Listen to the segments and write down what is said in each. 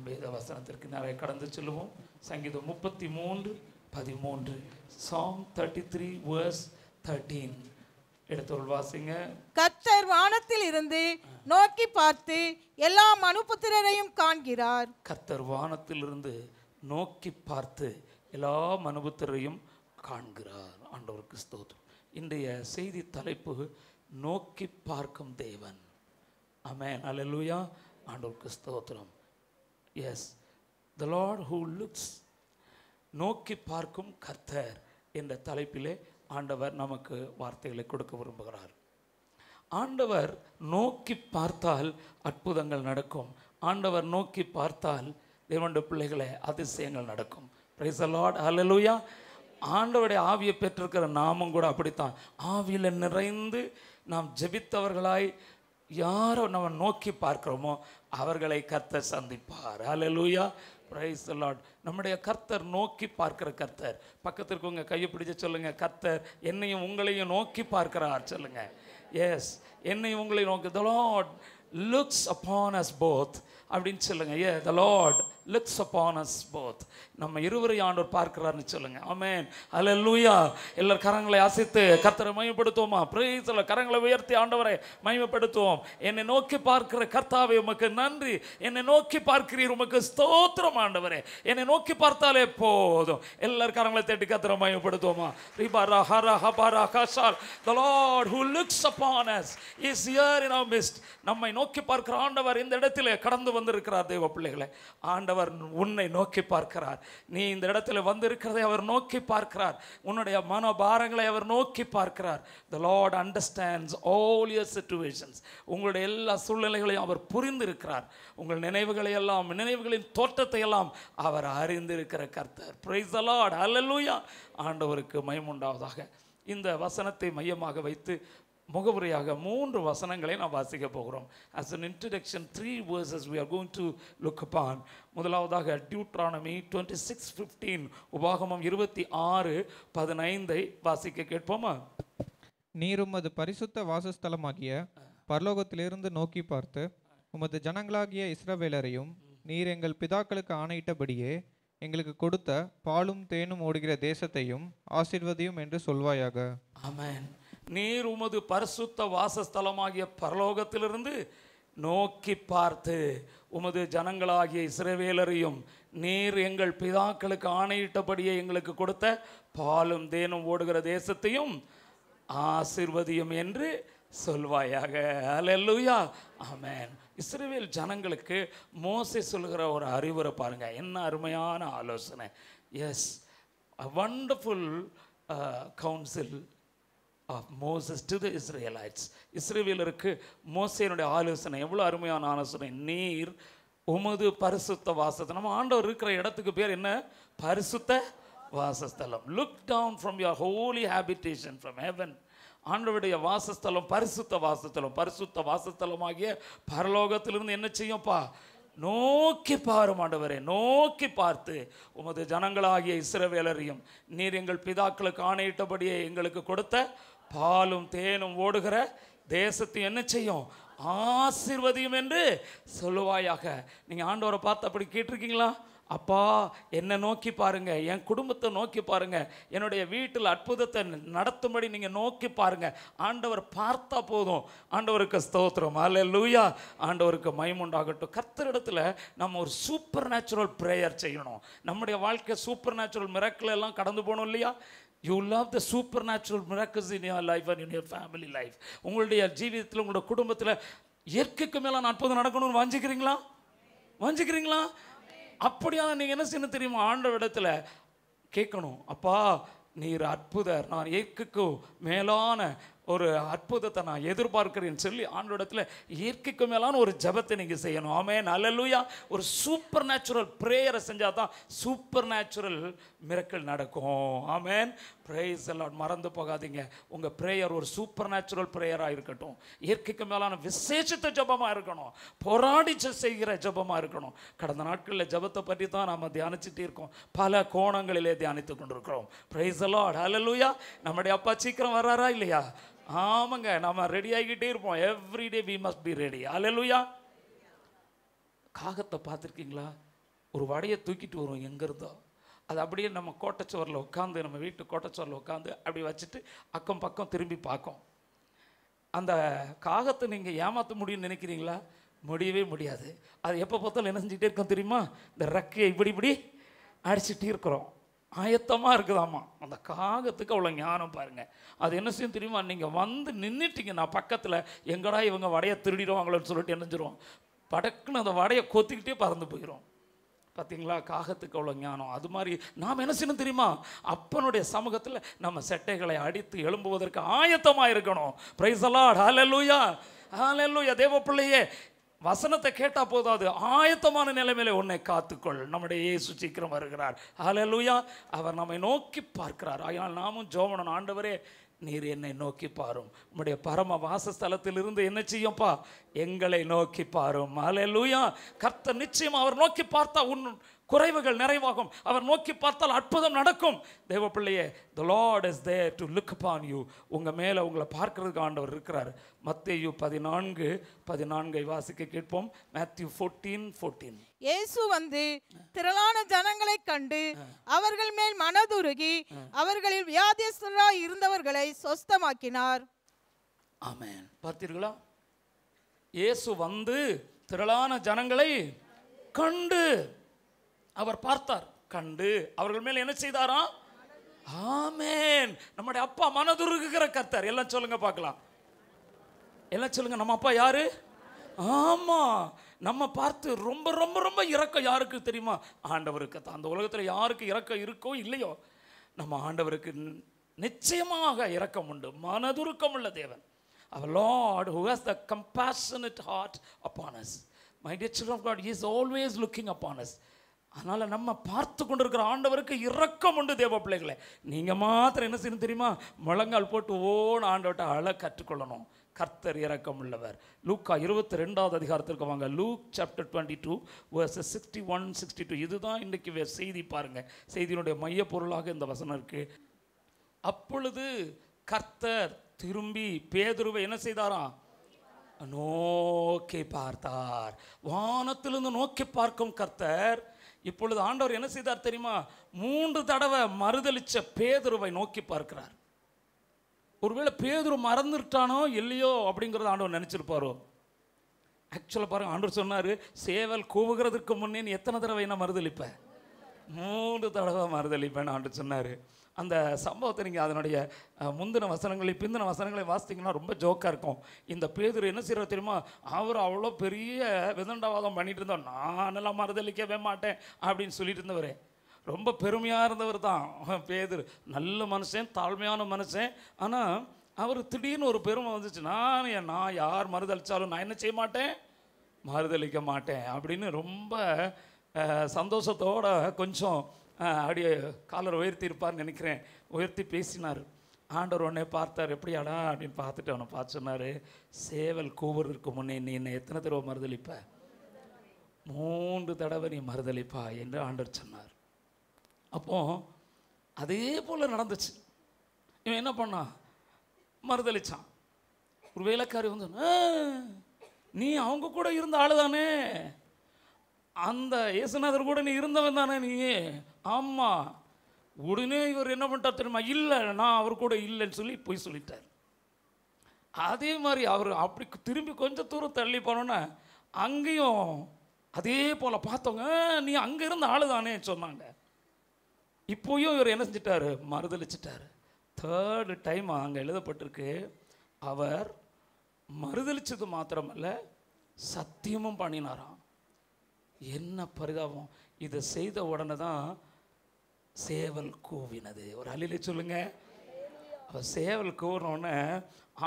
நாம் வேத வசனத்திற்கு நிறைய கடந்து செல்வோம் சங்கீதம் முப்பத்தி மூன்று பதிமூன்று song thirty three verse thirteen எடுத்தோள் வாசிங்க கத்தர் வானத்தில் இருந்து நோக்கி பார்த்து எல்லா மனுபுத்திரரையும் காண்கிறார் கத்தர் வானத்தில் இருந்து நோக்கி பார்த்து எல்லா மனுபுத்திரரையும் காண்கிறார் ஆண்டவருக்கு ஸ்தோத்திரம் இன்றைய செய்தி தலைப்பு நோக்கி பார்க்கும் தேவன் அமேன் அலலுயா ஆண்டவருக்கு ஸ்தோத்திரம் yes the Lord who looks நோக்கி பார்க்கும் கர்த்தர் என்ற தலைப்பிலே ஆண்டவர் நமக்கு வார்த்தைகளை கொடுக்க விரும்புகிறார் ஆண்டவர் நோக்கி பார்த்தால் அற்புதங்கள் நடக்கும் ஆண்டவர் நோக்கி பார்த்தால் தேவண்ட பிள்ளைகளை அதிசயங்கள் நடக்கும் பிரைஸ் லார்ட் அலலுயா ஆண்டவருடைய ஆவியை பெற்றிருக்கிற நாமும் கூட அப்படித்தான் ஆவியில் நிறைந்து நாம் ஜெபித்தவர்களாய் யாரோ நம்ம நோக்கி பார்க்குறோமோ அவர்களை கர்த்தர் சந்திப்பார் அலலூயா பிரைஸ் லாட் நம்முடைய கர்த்தர் நோக்கி பார்க்கிற கர்த்தர் பக்கத்திற்கு உங்கள் கையை பிடிச்ச சொல்லுங்கள் கர்த்தர் என்னையும் உங்களையும் நோக்கி பார்க்கிறார் சொல்லுங்கள் எஸ் என்னையும் உங்களையும் நோக்கி the Lord looks upon us both அப்படின்னு சொல்லுங்கள் ஏ the Lord looks upon us both நம்ம இருவரை ஆண்டவர் பார்க்கிறார்னு சொல்லுங்க ஆமேன் அல்ல லூயா எல்லார் கரங்களை அசைத்து கர்த்தரை மயப்படுத்துவோமா பிரீசல கரங்களை உயர்த்தி ஆண்டவரை மயமப்படுத்துவோம் என்னை நோக்கி பார்க்கிற கர்த்தாவை உமக்கு நன்றி என்னை நோக்கி பார்க்கிறீர் உமக்கு ஸ்தோத்திரம் ஆண்டவரே என்னை நோக்கி பார்த்தாலே போதும் எல்லார் கரங்களை தேட்டி கர்த்தரை மயமப்படுத்துவோமா ரிபாரா ஹரா ஹபாரா ஹசால் the Lord who looks upon us is here in midst நம்மை நோக்கி பார்க்கிற ஆண்டவர் இந்த இடத்திலே கடந்து வந்திருக்கிறார் தேவ பிள்ளைகளை ஆண்டவர் அவர் உன்னை நோக்கி பார்க்கிறார் நீ இந்த இடத்துல வந்திருக்கிறதை அவர் நோக்கி பார்க்கிறார் உன்னுடைய மனோபாரங்களை அவர் நோக்கி பார்க்கிறார் the Lord understands all your situations உங்களுடைய எல்லா சூழ்நிலைகளையும் அவர் புரிந்திருக்கிறார் உங்கள் நினைவுகளை எல்லாம் நினைவுகளின் தோற்றத்தை எல்லாம் அவர் அறிந்திருக்கிற கர்த்தர் பிரைஸ் அலாட் லார்ட் அல்லலூயா ஆண்டவருக்கு மயமுண்டாவதாக இந்த வசனத்தை மையமாக வைத்து முகவுரையாக மூன்று வசனங்களை நாம் வாசிக்க போகிறோம் as an introduction three verses we are going to look upon முதலாவதாக டியூட்ரானமி டுவெண்ட்டி சிக்ஸ் ஃபிஃப்டீன் உபாகமம் இருபத்தி ஆறு பதினைந்தை வாசிக்க கேட்போமா நீர் உமது பரிசுத்த வாசஸ்தலமாகிய பரலோகத்திலிருந்து நோக்கி பார்த்து உமது ஜனங்களாகிய இஸ்ரவேலரையும் நீர் எங்கள் பிதாக்களுக்கு ஆணையிட்டபடியே எங்களுக்கு கொடுத்த பாலும் தேனும் ஓடுகிற தேசத்தையும் ஆசிர்வதியும் என்று சொல்வாயாக ஆமேன் நீர் உமது பரிசுத்த வாசஸ்தலமாகிய பரலோகத்திலிருந்து நோக்கி பார்த்து உமது ஜனங்களாகிய இஸ்ரவேலரையும் நீர் எங்கள் பிதாக்களுக்கு ஆணையிட்டபடியே எங்களுக்கு கொடுத்த பாலும் தேனும் ஓடுகிற தேசத்தையும் ஆசிர்வதியும் என்று சொல்வாயாக அலல்லுயா ஆமேன் இஸ்ரேவேல் ஜனங்களுக்கு மோசை சொல்கிற ஒரு அறிவுரை பாருங்கள் என்ன அருமையான ஆலோசனை yes wonderful counsel of Moses to the Israelites இஸ்ரேவியலருக்கு மோசையனுடைய ஆலோசனை எவ்வளோ அருமையான ஆலோசனை நீர் உமது பரிசுத்த வாசத்தை நம்ம ஆண்டவர் இருக்கிற இடத்துக்கு பேர் என்ன பரிசுத்த வாசஸ்தலம் look down from your holy habitation from heaven ஆண்டவருடைய வாசஸ்தலம் பரிசுத்த வாசஸ்தலம் பரிசுத்த வாசஸ்தலமாகிய பரலோகத்திலிருந்து என்ன செய்யும்ப்பா நோக்கி பாரும் ஆண்டவரே நோக்கி பார்த்து உமது ஜனங்களாகிய இஸ்ரவேலரையும் நீர் எங்கள் பிதாக்களுக்கு ஆணையிட்டபடியே எங்களுக்கு கொடுத்த பாலும் தேனும் ஓடுகிற தேசத்தை என்ன செய்யும் ஆசிர்வதியும் என்று சொல்லுவாயாக நீங்கள் ஆண்டவரை பார்த்து அப்படி கேட்டிருக்கீங்களா அப்பா என்னை நோக்கி பாருங்கள் என் குடும்பத்தை நோக்கி பாருங்கள் என்னுடைய வீட்டில் அற்புதத்தை நடத்தும்படி நீங்கள் நோக்கி பாருங்கள் ஆண்டவர் பார்த்தா போதும் ஆண்டவருக்கு ஸ்தோத்திரம் அல்ல லூயா ஆண்டவருக்கு மைமுண்டாகட்டும் கத்திரிடத்தில் நம்ம ஒரு சூப்பர் நேச்சுரல் ப்ரேயர் செய்யணும் நம்முடைய வாழ்க்கை சூப்பர் நேச்சுரல் மிரக்கில் எல்லாம் கடந்து போகணும் இல்லையா you love the supernatural miracles in your life and in your family life உங்களுடைய ஜீவிதத்தில் உங்களோட குடும்பத்தில் இயற்கைக்கு மேலே அற்புதம் நடக்கணும்னு வாஞ்சிக்கிறீங்களா வாஞ்சிக்கிறீங்களா அப்படியான நீங்கள் என்ன செய்யணும் தெரியுமா ஆண்ட இடத்துல கேட்கணும் அப்பா நீர் அற்புதர் நான் இயற்கைக்கு மேலான ஒரு அற்புதத்தை நான் எதிர்பார்க்கிறேன்னு சொல்லி ஆண்டோடத்தில் இயற்கைக்கு மேலான ஒரு ஜபத்தை நீங்கள் செய்யணும் ஆமே நல்லலூயா ஒரு சூப்பர் நேச்சுரல் ப்ரேயரை செஞ்சால் தான் சூப்பர் நேச்சுரல் மிரக்கல் நடக்கும் ஆமேன் ப்ரேஸ் எல்லாம் மறந்து போகாதீங்க உங்கள் ப்ரேயர் ஒரு சூப்பர் நேச்சுரல் ப்ரேயராக இருக்கட்டும் இயற்கைக்கு மேலான விசேஷத்த ஜபமாக இருக்கணும் போராடி செய்கிற ஜபமாக இருக்கணும் கடந்த நாட்களில் ஜபத்தை பற்றி தான் நாம் தியானிச்சுட்டு இருக்கோம் பல கோணங்களிலே தியானித்து கொண்டிருக்கிறோம் ப்ரைஸ் எல்லாம் அலலூயா நம்முடைய அப்பா சீக்கிரம் வர்றாரா இல்லையா ஆமாங்க நம்ம ரெடி ஆகிட்டே இருப்போம் every day we must be ready அலுயா காகத்தை பார்த்துருக்கீங்களா ஒரு வடையை தூக்கிட்டு வரும் எங்கேருந்தோ அது அப்படியே நம்ம கோட்டைச்சோரில் உட்காந்து நம்ம வீட்டு கோட்டைச்சோரில் உட்காந்து அப்படி வச்சுட்டு அக்கம் பக்கம் திரும்பி பார்க்கும் அந்த காகத்தை நீங்கள் ஏமாற்ற முடியும்னு நினைக்கிறீங்களா முடியவே முடியாது அது எப்போ பார்த்தாலும் என்ன செஞ்சுட்டே இருக்கோம் தெரியுமா இந்த ரெக்கையை இப்படி இப்படி அடிச்சுட்டே இருக்கிறோம் ஆயத்தமாக இருக்குதாம்மா அந்த காகத்துக்கு அவ்வளோ ஞானம் பாருங்கள் அது என்ன செய்யும் தெரியுமா நீங்கள் வந்து நின்றுட்டீங்க நான் பக்கத்தில் எங்கடா இவங்க வடையை திருடிடுவாங்களோன்னு சொல்லிட்டு என்னஞ்சிரும் படக்குன்னு அந்த வடையை கொத்திக்கிட்டே பறந்து போயிடும் பார்த்தீங்களா காகத்துக்கு அவ்வளோ ஞானம் அது மாதிரி நாம் என்ன செய்யணும் தெரியுமா அப்பனுடைய சமூகத்தில் நம்ம செட்டைகளை அடித்து எழும்புவதற்கு ஆயத்தமாக இருக்கணும் பிரைஸ் அலாட் ஹாலலூயா ஹாலலூயா தேவ பிள்ளையே வசனத்தை கேட்டால் போதாது ஆயத்தமான நிலைமையில உன்னை காத்துக்கொள் நம்முடைய இயேசு சீக்கிரம் வருகிறார் அலலுயா அவர் நம்மை நோக்கி பார்க்கிறார் ஆனால் நாமும் ஜோமனன் ஆண்டவரே நீர் என்னை நோக்கி பாரும் உம்முடைய பரம வாசஸ்தலத்திலிருந்து என்ன செய்யும்ப்பா எங்களை நோக்கி பாரும் அலலுயா கர்த்த நிச்சயம் அவர் நோக்கி பார்த்தா உன் குறைவுகள் நிறைவாகும் அவர் நோக்கி பார்த்தால் அற்புதம் நடக்கும் தேவ பிள்ளையே the Lord is there to look upon you உங்கள் மேலே உங்களை பார்க்கறதுக்கு ஆண்டவர் இருக்கிறார் மத்தேயு பதினான்கு பதினான்கை வாசிக்க கேட்போம் மேத்யூ ஃபோர்டீன் ஃபோர்டீன் இயேசு வந்து திரளான ஜனங்களை கண்டு அவர்கள் மேல் மனதுருகி அவர்களில் வியாதிஸ்தராக இருந்தவர்களை சொஸ்தமாக்கினார் ஆமேன் பார்த்தீர்களா இயேசு வந்து திரளான ஜனங்களை கண்டு அவர் பார்த்தார் கண்டு அவர்கள் மேல் என்ன செய்தாராம் ஆமேன் நம்முடைய அப்பா மனதுருகுகிற கர்த்தர் எல்லாம் சொல்லுங்க பார்க்கலாம் எல்லாம் சொல்லுங்க நம்ம அப்பா யாரு ஆமாம் நம்ம பார்த்து ரொம்ப ரொம்ப ரொம்ப இறக்கம் யாருக்கு தெரியுமா ஆண்டவருக்கு தான் அந்த உலகத்தில் யாருக்கு இறக்கம் இருக்கோ இல்லையோ நம்ம ஆண்டவருக்கு நிச்சயமாக இறக்கம் உண்டு மனதுருக்கம் உள்ள தேவன் அவர் Lord who has the compassionate heart upon us us my dear children of God is always looking upon us us அதனால் நம்ம பார்த்து கொண்டு இருக்கிற ஆண்டவருக்கு இறக்கம் உண்டு தேவ பிள்ளைகளை நீங்கள் மாத்திரம் என்ன செய்யணும் தெரியுமா முழங்கால் போட்டு ஓன ஆண்டவட்ட அழ கற்றுக்கொள்ளணும் கர்த்தர் இறக்கம் உள்ளவர் லூக்கா இருபத்தி ரெண்டாவது அதிகாரத்திற்கு வாங்க Luke chapter twenty two verse sixty one sixty two இதுதான் இன்றைக்கு செய்தி பாருங்கள் செய்தியினுடைய மைய பொருளாக இந்த வசனம் இருக்குது அப்பொழுது கர்த்தர் திரும்பி பேதுருவை என்ன செய்தாராம் நோக்கி பார்த்தார் வானத்திலிருந்து நோக்கி பார்க்கும் கர்த்தர் இப்பொழுது ஆண்டவர் என்ன செய்தார் தெரியுமா மூன்று தடவை மறுதளிச்ச பேதுருவை நோக்கி பார்க்கிறார் ஒருவேளை பேதுரு மறந்துட்டானோ இல்லையோ அப்படிங்கிறத ஆண்டவர் நினச்சிருப்பாரோ ஆக்சுவலாக பாருங்கள் ஆண்டவர் சொன்னார் சேவல் கூவுகிறதுக்கு முன்னே நீ எத்தனை தடவை என்ன மறுதளிப்பேன் மூன்று தடவை மறுதளிப்பேன்னு ஆண்டு சொன்னார் அந்த சம்பவத்தை நீங்கள் அதனுடைய முந்தின வசனங்களை பிந்தின வசனங்களை வாசித்தீங்கன்னா ரொம்ப ஜோக்காக இருக்கும் இந்த பேதர் என்ன செய்கிற தெரியுமா அவர் அவ்வளோ பெரிய விதண்டவாதம் பண்ணிட்டு இருந்தோம் நானெல்லாம் மறுதளிக்கவே மாட்டேன் அப்படின்னு சொல்லிட்டு இருந்தவர் ரொம்ப பெருமையாக இருந்தவர் தான் பேதர் நல்ல மனுஷன் தாழ்மையான மனுஷன் ஆனால் அவர் திடீர்னு ஒரு பெருமை வந்துச்சு நான் நான் யார் மறுதளித்தாலும் நான் என்ன செய்ய மாட்டேன் மறுதளிக்க மாட்டேன் அப்படின்னு ரொம்ப சந்தோஷத்தோட கொஞ்சம் அப்படியே காலர் உயர்த்தி இருப்பார்னு நினைக்கிறேன் உயர்த்தி பேசினார் ஆண்டவர் உடனே பார்த்தார் எப்படியாடா அப்படின்னு பார்த்துட்டு அவனை பார்த்து சொன்னார் சேவல் கூவுறதுக்கு முன்னே நீ என்னை எத்தனை தடவை மறுதளிப்ப மூன்று தடவை நீ மறுதளிப்பா என்று ஆண்டவர் சொன்னார் அப்போது அதே போல் நடந்துச்சு இவன் என்ன பண்ணான் மறுதளித்தான் ஒரு வேலைக்காரி வந்து நீ அவங்க கூட இருந்த ஆளுதானே அந்த இயேசுநாதர் கூட நீ இருந்தவன் தானே நீ ஆமாம் உடனே இவர் என்ன பண்ணிட்டார் தெரியுமா இல்லை நான் அவர் கூட இல்லைன்னு சொல்லி போய் சொல்லிட்டார் அதே மாதிரி அவர் அப்படி திரும்பி கொஞ்சம் தூரம் தள்ளி போனோன்னா அங்கேயும் அதே போல் பார்த்தவங்க நீ அங்கே இருந்த ஆள் தானே சொன்னாங்க இப்போயும் இவர் என்ன செஞ்சிட்டாரு மறுதளிச்சிட்டாரு தேர்டு டைம் அங்கே எழுதப்பட்டிருக்கு அவர் மறுதளிச்சது மாத்திரமல்ல சத்தியமும் பண்ணினாராம் என்ன பரிதாபம் இதை செய்த உடனே தான் சேவல் கூவினது ஒரு அழில சொல்லுங்க சேவல் கூவினோடனே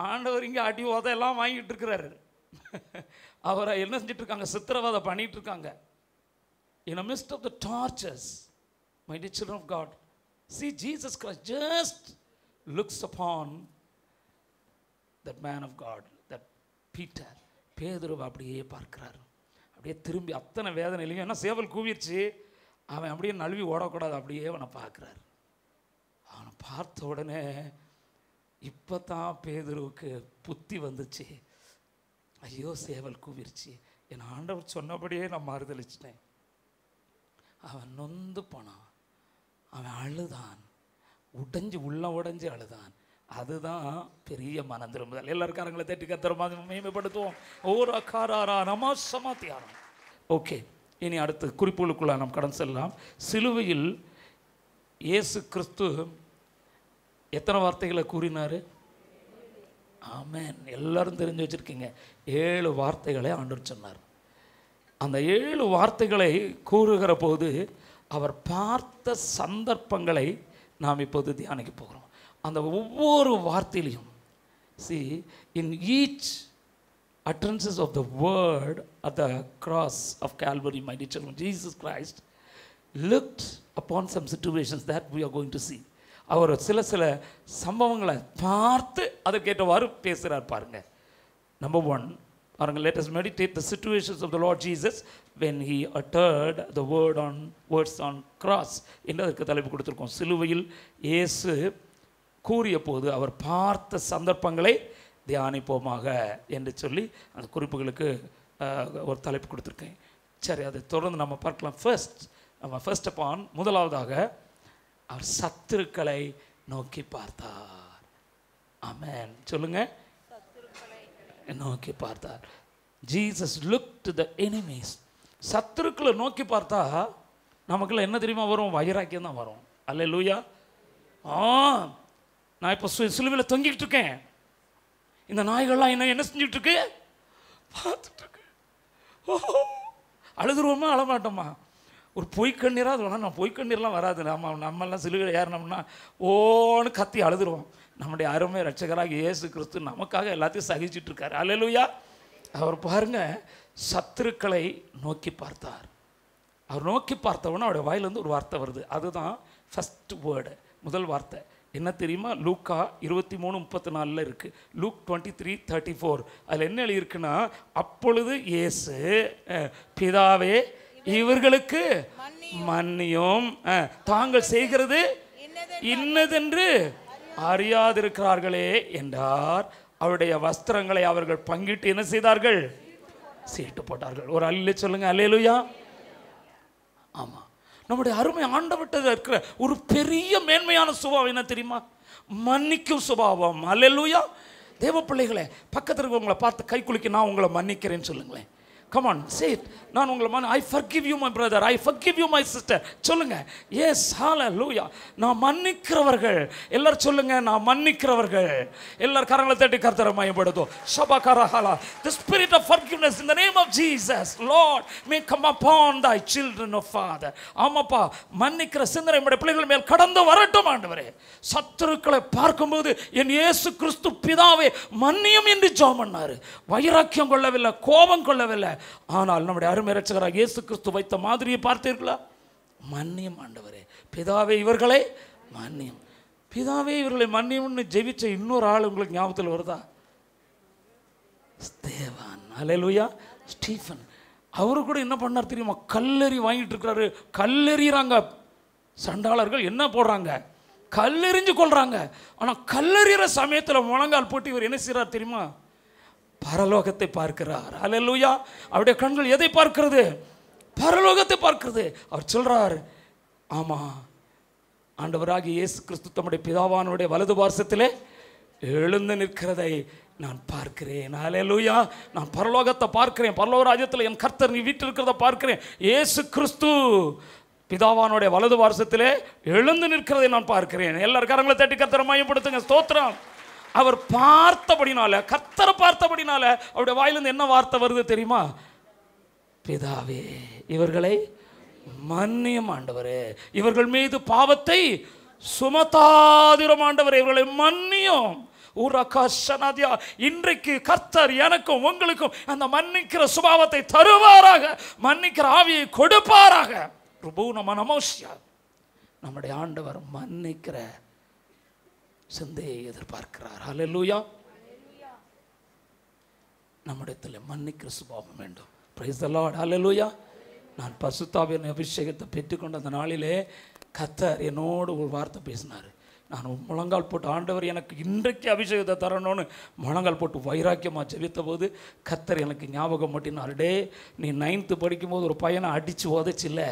ஆண்டவர் இங்கே அடி உதையெல்லாம் வாங்கிட்டு இருக்கிறாரு அவரை என்ன செஞ்சிட்டு இருக்காங்க சித்திரவதை பண்ணிட்டு இருக்காங்க in a midst of the tortures my dear children of God see Jesus Christ just looks upon that man of God that Peter பேதுருவை அப்படியே பார்க்கிறார் அப்படியே திரும்பி அத்தனை வேதனையிலையும் ஏன்னா சேவல் கூவிருச்சு அவன் அப்படியே நழுவி ஓடக்கூடாது அப்படியே அவனை பார்க்குறாரு அவனை பார்த்த உடனே இப்போ தான் பேதுருவுக்கு புத்தி வந்துச்சு ஐயோ சேவல் கூவிருச்சு என் ஆண்டவர் சொன்னபடியே நான் மறுதளிச்சிட்டேன் அவன் நொந்து போனான் அவன் அழுதான் உடைஞ்சு உள்ள உடைஞ்சு அழுதான் அதுதான் பெரிய மன திரும்புதல் எல்லாருக்காரங்களை தட்டி கத்திரமா மேம்படுத்துவோம் ஓரா காராரா நமா சமாத்தியாரம் ஓகே இனி அடுத்து குறிப்புகளுக்குள்ள நாம் கடன் செல்லலாம் சிலுவையில் இயேசு கிறிஸ்து எத்தனை வார்த்தைகளை கூறினார் ஆமேன் எல்லாரும் தெரிஞ்சு வச்சுருக்கீங்க ஏழு வார்த்தைகளை ஆண்டு சொன்னார் அந்த ஏழு வார்த்தைகளை கூறுகிற போது அவர் பார்த்த சந்தர்ப்பங்களை நாம் இப்போது தியானிக்க போகிறோம் அந்த ஒவ்வொரு வார்த்தையிலையும் see in each utterances of the word at the cross of Calvary my teacher Jesus Christ looked upon some situations that we are going to see அவர் சில சில சம்பவங்களை பார்த்து அதற்கேற்றவாறு பேசுகிறார் பாருங்க நம்பர் ஒன் பாருங்க let us meditate the situations of the Lord Jesus when he uttered the word on words on cross என்று அதற்கு தலைப்பு கொடுத்துருக்கோம் சிலுவையில் ஏசு கூறிய போது அவர் பார்த்த சந்தர்ப்பங்களை தியானிப்போமாக என்று சொல்லி அந்த குறிப்புகளுக்கு ஒரு தலைப்பு கொடுத்துருக்கேன் சரி அதை தொடர்ந்து நம்ம பார்க்கலாம் ஃபர்ஸ்ட் நம்ம ஃபர்ஸ்ட் அப்பான் முதலாவதாக அவர் சத்துருக்களை நோக்கி பார்த்தார் ஆமேன் சொல்லுங்க நோக்கி பார்த்தார் Jesus look to the enemies சத்துருக்களை நோக்கி பார்த்தா நமக்குள்ள என்ன தெரியுமா வரும் வைராக்கியம் தான் வரும் அல்ல லூயா ஆ நான் இப்போ சு சிலுவையில் தொங்கிக்கிட்டு இருக்கேன் இந்த நாய்கள்லாம் என்ன என்ன செஞ்சுட்டு இருக்கு பார்த்துட்டு இருக்கு அழுதுருவோமா அழமாட்டோமா ஒரு பொய்க்கண்ணீராக அது வேணாம் நான் பொய்க்கண்ணீர்லாம் வராது நம்ம நம்மெல்லாம் சிலுவையில் ஏறினோம்னா ஓன்னு கத்தி அழுதுருவோம் நம்முடைய அருமை ரட்சகராக இயேசு கிறிஸ்து நமக்காக எல்லாத்தையும் சகிச்சிட்டு இருக்காரு அலலுயா அவர் பாருங்க சத்துருக்களை நோக்கி பார்த்தார் அவர் நோக்கி பார்த்தவொன்னே அவருடைய வாயிலேருந்து ஒரு வார்த்தை வருது அதுதான் ஃபஸ்ட் வேர்டு முதல் வார்த்தை என்ன தெரியுமா லூக்கா இருபத்தி மூணு முப்பத்தி நாலில் இருக்குது Luke twenty three thirty four அதில் என்ன எழுதியிருக்குன்னா அப்பொழுது இயேசு பிதாவே இவர்களுக்கு மன்னியும் தாங்கள் செய்கிறது இன்னதென்று அறியாதிருக்கிறார்களே என்றார் அவருடைய வஸ்திரங்களை அவர்கள் பங்கிட்டு என்ன செய்தார்கள் சீட்டு போட்டார்கள் ஒரு அல்ல சொல்லுங்க அல்லேலுயா ஆமாம் நம்முடைய அருமை ஆண்டவற்றில் இருக்கிற ஒரு பெரிய மேன்மையான சுபாவம் என்ன தெரியுமா மன்னிக்கும் சுபாவம் அல்லூயா தேவ பிள்ளைகளை பக்கத்தில் இருக்கிறவங்களை பார்த்து கை குலுக்கி நான் உங்களை மன்னிக்கிறேன்னு சொல்லுங்களேன் கம் ஆன் நான் உங்களை மன I forgive you my brother I forgive you my sister சொல்லுங்க எஸ் ஹால லூயா நான் மன்னிக்கிறவர்கள் எல்லாரும் சொல்லுங்க நான் மன்னிக்கிறவர்கள் எல்லாரும் கரங்களை தட்டி கர்த்தரை மயப்படுத்தும் சபா கரஹாலா the spirit of forgiveness in the name of Jesus Lord may come upon thy children of Father ஆமாப்பா மன்னிக்கிற சிந்தனை என்னுடைய பிள்ளைகள் மேல் கடந்து வரட்டும் ஆண்டவரே சத்துருக்களை பார்க்கும்போது என் இயேசு கிறிஸ்து பிதாவே மன்னியும் என்று ஜோம் பண்ணார் வைராக்கியம் கொள்ளவில்லை கோபம் கொள்ளவில்லை ஆனால் நம்முடைய அருமை ரட்சகராக இயேசு கிறிஸ்து வைத்த மாதிரியை பார்த்தீர்களா மன்னியம் ஆண்டவரே பிதாவே இவர்களை மன்னியம் பிதாவே இவர்களை மன்னியம்னு ஜெபிச்ச இன்னொரு ஆள் உங்களுக்கு ஞாபகத்தில் வருதா தேவான் அலையலுயா ஸ்டீஃபன் அவரு கூட என்ன பண்ணார் தெரியுமா கல்லெறி வாங்கிட்டு இருக்கிறாரு கல்லெறிகிறாங்க சண்டாளர்கள் என்ன போடுறாங்க கல்லெறிஞ்சு கொள்றாங்க ஆனால் கல்லெறிகிற சமயத்தில் முழங்கால் போட்டு இவர் என்ன செய்கிறார் தெரியுமா பரலோகத்தை பார்க்கிறார் லூயா அவருடைய கண்கள் எதை பார்க்கிறது பரலோகத்தை பார்க்கிறது அவர் சொல்கிறார் ஆமாம் ஆண்டவராகி இயேசு கிறிஸ்து தம்முடைய பிதாவானுடைய வலது பார்சத்திலே எழுந்து நிற்கிறதை நான் பார்க்கிறேன் லூயா நான் பரலோகத்தை பார்க்கிறேன் பரலோக ராஜ்யத்தில் என் கர்த்தர் நீ வீட்டில் இருக்கிறத பார்க்கிறேன் ஏசு கிறிஸ்து பிதாவானுடைய வலது வாரசத்திலே எழுந்து நிற்கிறதை நான் பார்க்கிறேன் எல்லார் கரங்களை தட்டி கர்த்தரை மையப்படுத்துங்க ஸ்தோத்திரம் அவர் பார்த்தபடினால கத்தரை பார்த்தபடினால அவருடைய வாயிலிருந்து என்ன வார்த்தை வருது தெரியுமா பிதாவே இவர்களை மன்னியம் ஆண்டவர் இவர்கள் மீது பாவத்தை சுமத்தாதிரம் ஆண்டவர் இவர்களை மன்னியும் உரகாஷனாதியா இன்றைக்கு கர்த்தர் எனக்கும் உங்களுக்கும் அந்த மன்னிக்கிற சுபாவத்தை தருவாராக மன்னிக்கிற ஆவியை கொடுப்பாராக நம்முடைய ஆண்டவர் மன்னிக்கிற சிந்தையை எதிர்பார்க்கிறார் ஹலலூயா நம்மிடத்தில் மன்னிக்கிற சுபாவம் வேண்டும் பிரைஸ் தலாட் ஹலலூயா நான் பசுத்தாவின் அபிஷேகத்தை பெற்றுக்கொண்ட அந்த நாளிலே கத்தர் என்னோடு ஒரு வார்த்தை பேசினார் நான் முழங்கால் போட்டு ஆண்டவர் எனக்கு இன்றைக்கு அபிஷேகத்தை தரணும்னு முழங்கால் போட்டு வைராக்கியமாக ஜெபித்த போது கத்தர் எனக்கு ஞாபகம் மாட்டினார் டே நீ நைன்த்து படிக்கும்போது ஒரு பையனை அடித்து உதச்சில்ல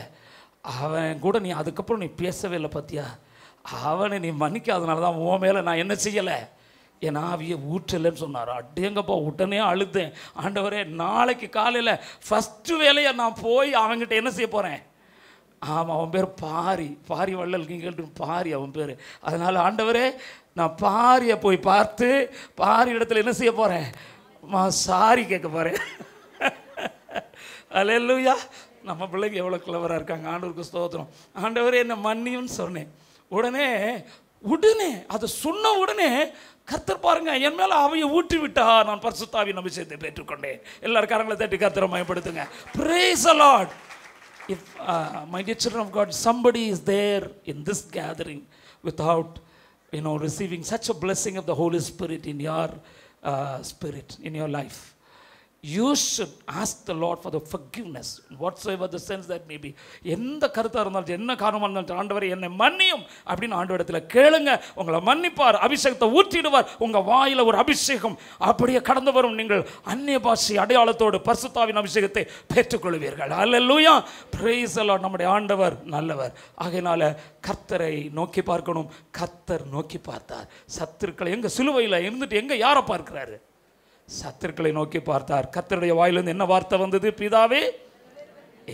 அவன் கூட நீ அதுக்கப்புறம் நீ பேசவே இல்லை பார்த்தியா அவனை நீ மன்னிக்காதனால தான் உன் மேலே நான் என்ன செய்யலை என் ஆவியை ஊற்றலைன்னு சொன்னார் அடேங்கப்பா உடனே அழுத்தேன் ஆண்டவரே நாளைக்கு காலையில் ஃபஸ்ட்டு வேலையை நான் போய் அவங்ககிட்ட என்ன செய்ய போகிறேன் ஆமாம் அவன் பேர் பாரி பாரி வள்ளல் கேட்டு பாரி அவன் பேர் அதனால் ஆண்டவரே நான் பாரியை போய் பார்த்து பாரி இடத்துல என்ன செய்ய போகிறேன் மா சாரி கேட்க போகிறேன் அலையல்லூயா நம்ம பிள்ளைங்க எவ்வளோ கிளவராக இருக்காங்க ஆண்டவருக்கு ஸ்தோத்திரம் ஆண்டவரே என்னை மன்னியும்னு சொன்னேன் உடனே உடனே அதை சொன்ன உடனே கர்த்தர் பாருங்க என் மேலே அவையை ஊற்றி விட்டா நான் பரிசுத்தாவின் அபிஷேகத்தை பெற்றுக்கொண்டேன் எல்லாரும் கரங்களை தட்டி கர்த்தரை மயப்படுத்துங்க praise the Lord if my dear children of God somebody is there in this gathering without you know receiving such a blessing of the Holy Spirit in your spirit in your life you should ask the Lord for the forgiveness whatsoever the sense that maybe எந்த கருத்தாக இருந்தாலும் என்ன காரணமாக இருந்தாலும் ஆண்டவர் என்னை மன்னியும் அப்படின்னு ஆண்டு இடத்துல கேளுங்க உங்களை மன்னிப்பார் அபிஷேகத்தை ஊற்றிடுவார் உங்கள் வாயில் ஒரு அபிஷேகம் அப்படியே கடந்து வரும் நீங்கள் அந்நிய பாஷை அடையாளத்தோடு பர்சுத்தாவின் அபிஷேகத்தை பெற்றுக்கொள்வீர்கள் அல்ல லூயா பிரேஸ் நம்முடைய ஆண்டவர் நல்லவர் ஆகையினால கர்த்தரை நோக்கி பார்க்கணும் கர்த்தர் நோக்கி பார்த்தார் சத்துருக்களை எங்கள் சிலுவையில் இருந்துட்டு எங்கே யாரை பார்க்குறாரு சத்துருக்களை நோக்கி பார்த்தார் கத்தருடைய வாயிலிருந்து என்ன வார்த்தை வந்தது பிதாவே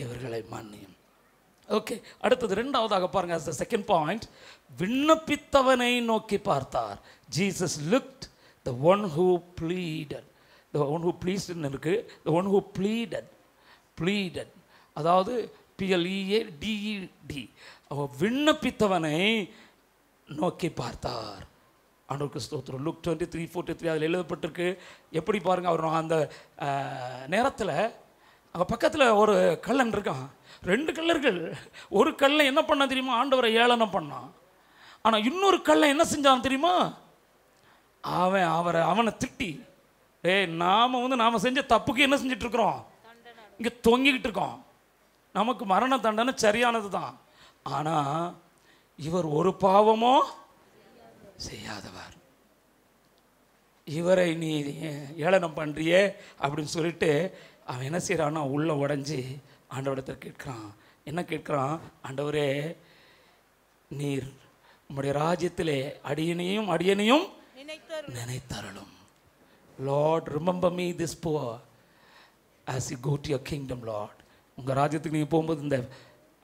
இவர்களை மன்னியும் ஓகே அடுத்தது ரெண்டாவதாக பாருங்க அஸ் த செகண்ட் பாயிண்ட் விண்ணப்பித்தவனை நோக்கி பார்த்தார் Jesus looked the one who pleaded the one who ப்ளீஸ்டுன்னு இருக்குது the one who pleaded pleaded அதாவது பிஎல்இஏ e e டிஇடி விண்ணப்பித்தவனை நோக்கி பார்த்தார் ஆண்டவருக்கு ஸ்தோத்திரம் Luke twenty three forty three அதில் எழுதப்பட்டிருக்கு எப்படி பாருங்கள் அவர் அந்த நேரத்தில் அவன் பக்கத்தில் ஒரு கல்லன் இருக்கான் ரெண்டு கல்லர்கள் ஒரு கல்லை என்ன பண்ணான் தெரியுமா ஆண்டவரை ஏளனம் பண்ணான் ஆனால் இன்னொரு கல்லை என்ன செஞ்சான் தெரியுமா அவன் அவரை அவனை திட்டி ஏய் நாம் வந்து நாம் செஞ்ச தப்புக்கு என்ன செஞ்சிட்ருக்குறோம் இங்கே தொங்கிக்கிட்டு இருக்கோம் நமக்கு மரண தண்டனை சரியானது தான் ஆனால் இவர் ஒரு பாவமோ செய்யாதவர் இவரை நீ ஏளனம் பண்ணுறியே அப்படின்னு சொல்லிட்டு அவன் என்ன செய்கிறான்னா உள்ளே உடஞ்சி ஆண்டவரிடத்தில் கேட்குறான் என்ன கேட்குறான் ஆண்டவரே நீர் உம்முடைய ராஜ்யத்திலே அடியனையும் அடியனையும் நினைத்தருளும் Lord remember me this poor as you go to your kingdom Lord உங்கள் ராஜ்யத்துக்கு நீங்கள் போகும்போது இந்த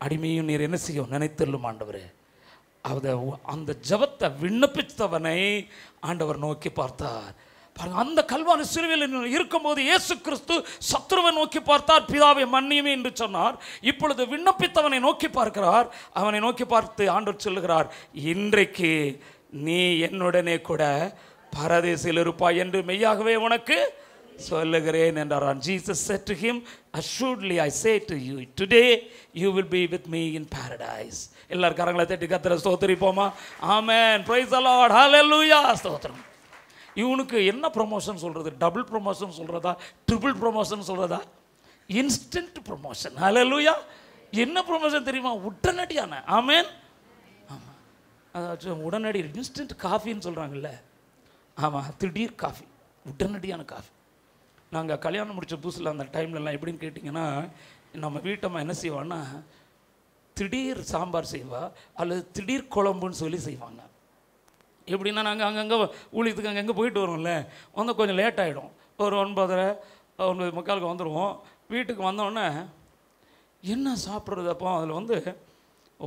அடிமையும் நீர் என்ன செய்யும் நினைத்தருளும் ஆண்டவரே அதை அந்த ஜபத்தை விண்ணப்பித்தவனை ஆண்டவர் நோக்கி பார்த்தார் பாருங்க அந்த கல்வான சிறுவில் இருக்கும்போது இயேசு கிறிஸ்து சத்ருவை நோக்கி பார்த்தார் பிதாவை மன்னியுமே என்று சொன்னார் இப்பொழுது விண்ணப்பித்தவனை நோக்கி பார்க்கிறார் அவனை நோக்கி பார்த்து ஆண்டவர் சொல்லுகிறார் இன்றைக்கு நீ என்னுடனே கூட பரதேசில் இருப்பாய் என்று மெய்யாகவே உனக்கு சொல்லுகிறேன் என்றார் Jesus said him assuredly I say to you today you will be with me in paradise எல்லாரும் கரங்களை கத்துற கத்திர ஸ்தோத்திரிப்போமா ஆமேன் ப்ரைஸ் அலாட் ஹalleluya ஸ்தோத்திரம் இவனுக்கு என்ன ப்ரொமோஷன் சொல்கிறது டபுள் ப்ரொமோஷன் சொல்கிறதா ட்ரிபிள் ப்ரொமோஷன் சொல்கிறதா இன்ஸ்டன்ட் ப்ரொமோஷன் ஹalleluya என்ன ப்ரொமோஷன் தெரியுமா உடனடியான ஆமேன் ஆமாம் அதாச்சும் உடனடி இன்ஸ்டன்ட் காஃபின்னு சொல்கிறாங்கல்ல ஆமாம் திடீர் காஃபி உடனடியான காஃபி நாங்கள் கல்யாணம் முடித்த புதுசில் அந்த டைம்லலாம் எப்படின்னு கேட்டிங்கன்னா நம்ம வீட்டம்மா என்ன செய்வான்னா திடீர் சாம்பார் செய்வா அல்லது திடீர் குழம்புன்னு சொல்லி செய்வாங்க எப்படின்னா நாங்கள் அங்கங்கே ஊழியத்துக்கு அங்கங்கே போயிட்டு வரோம்ல வந்து கொஞ்சம் லேட் ஆகிடும் ஒரு ஒன்பதரை ஒன்பது முக்காலுக்கு வந்துடுவோம் வீட்டுக்கு வந்தோடனே என்ன சாப்பிட்றது அப்போ அதில் வந்து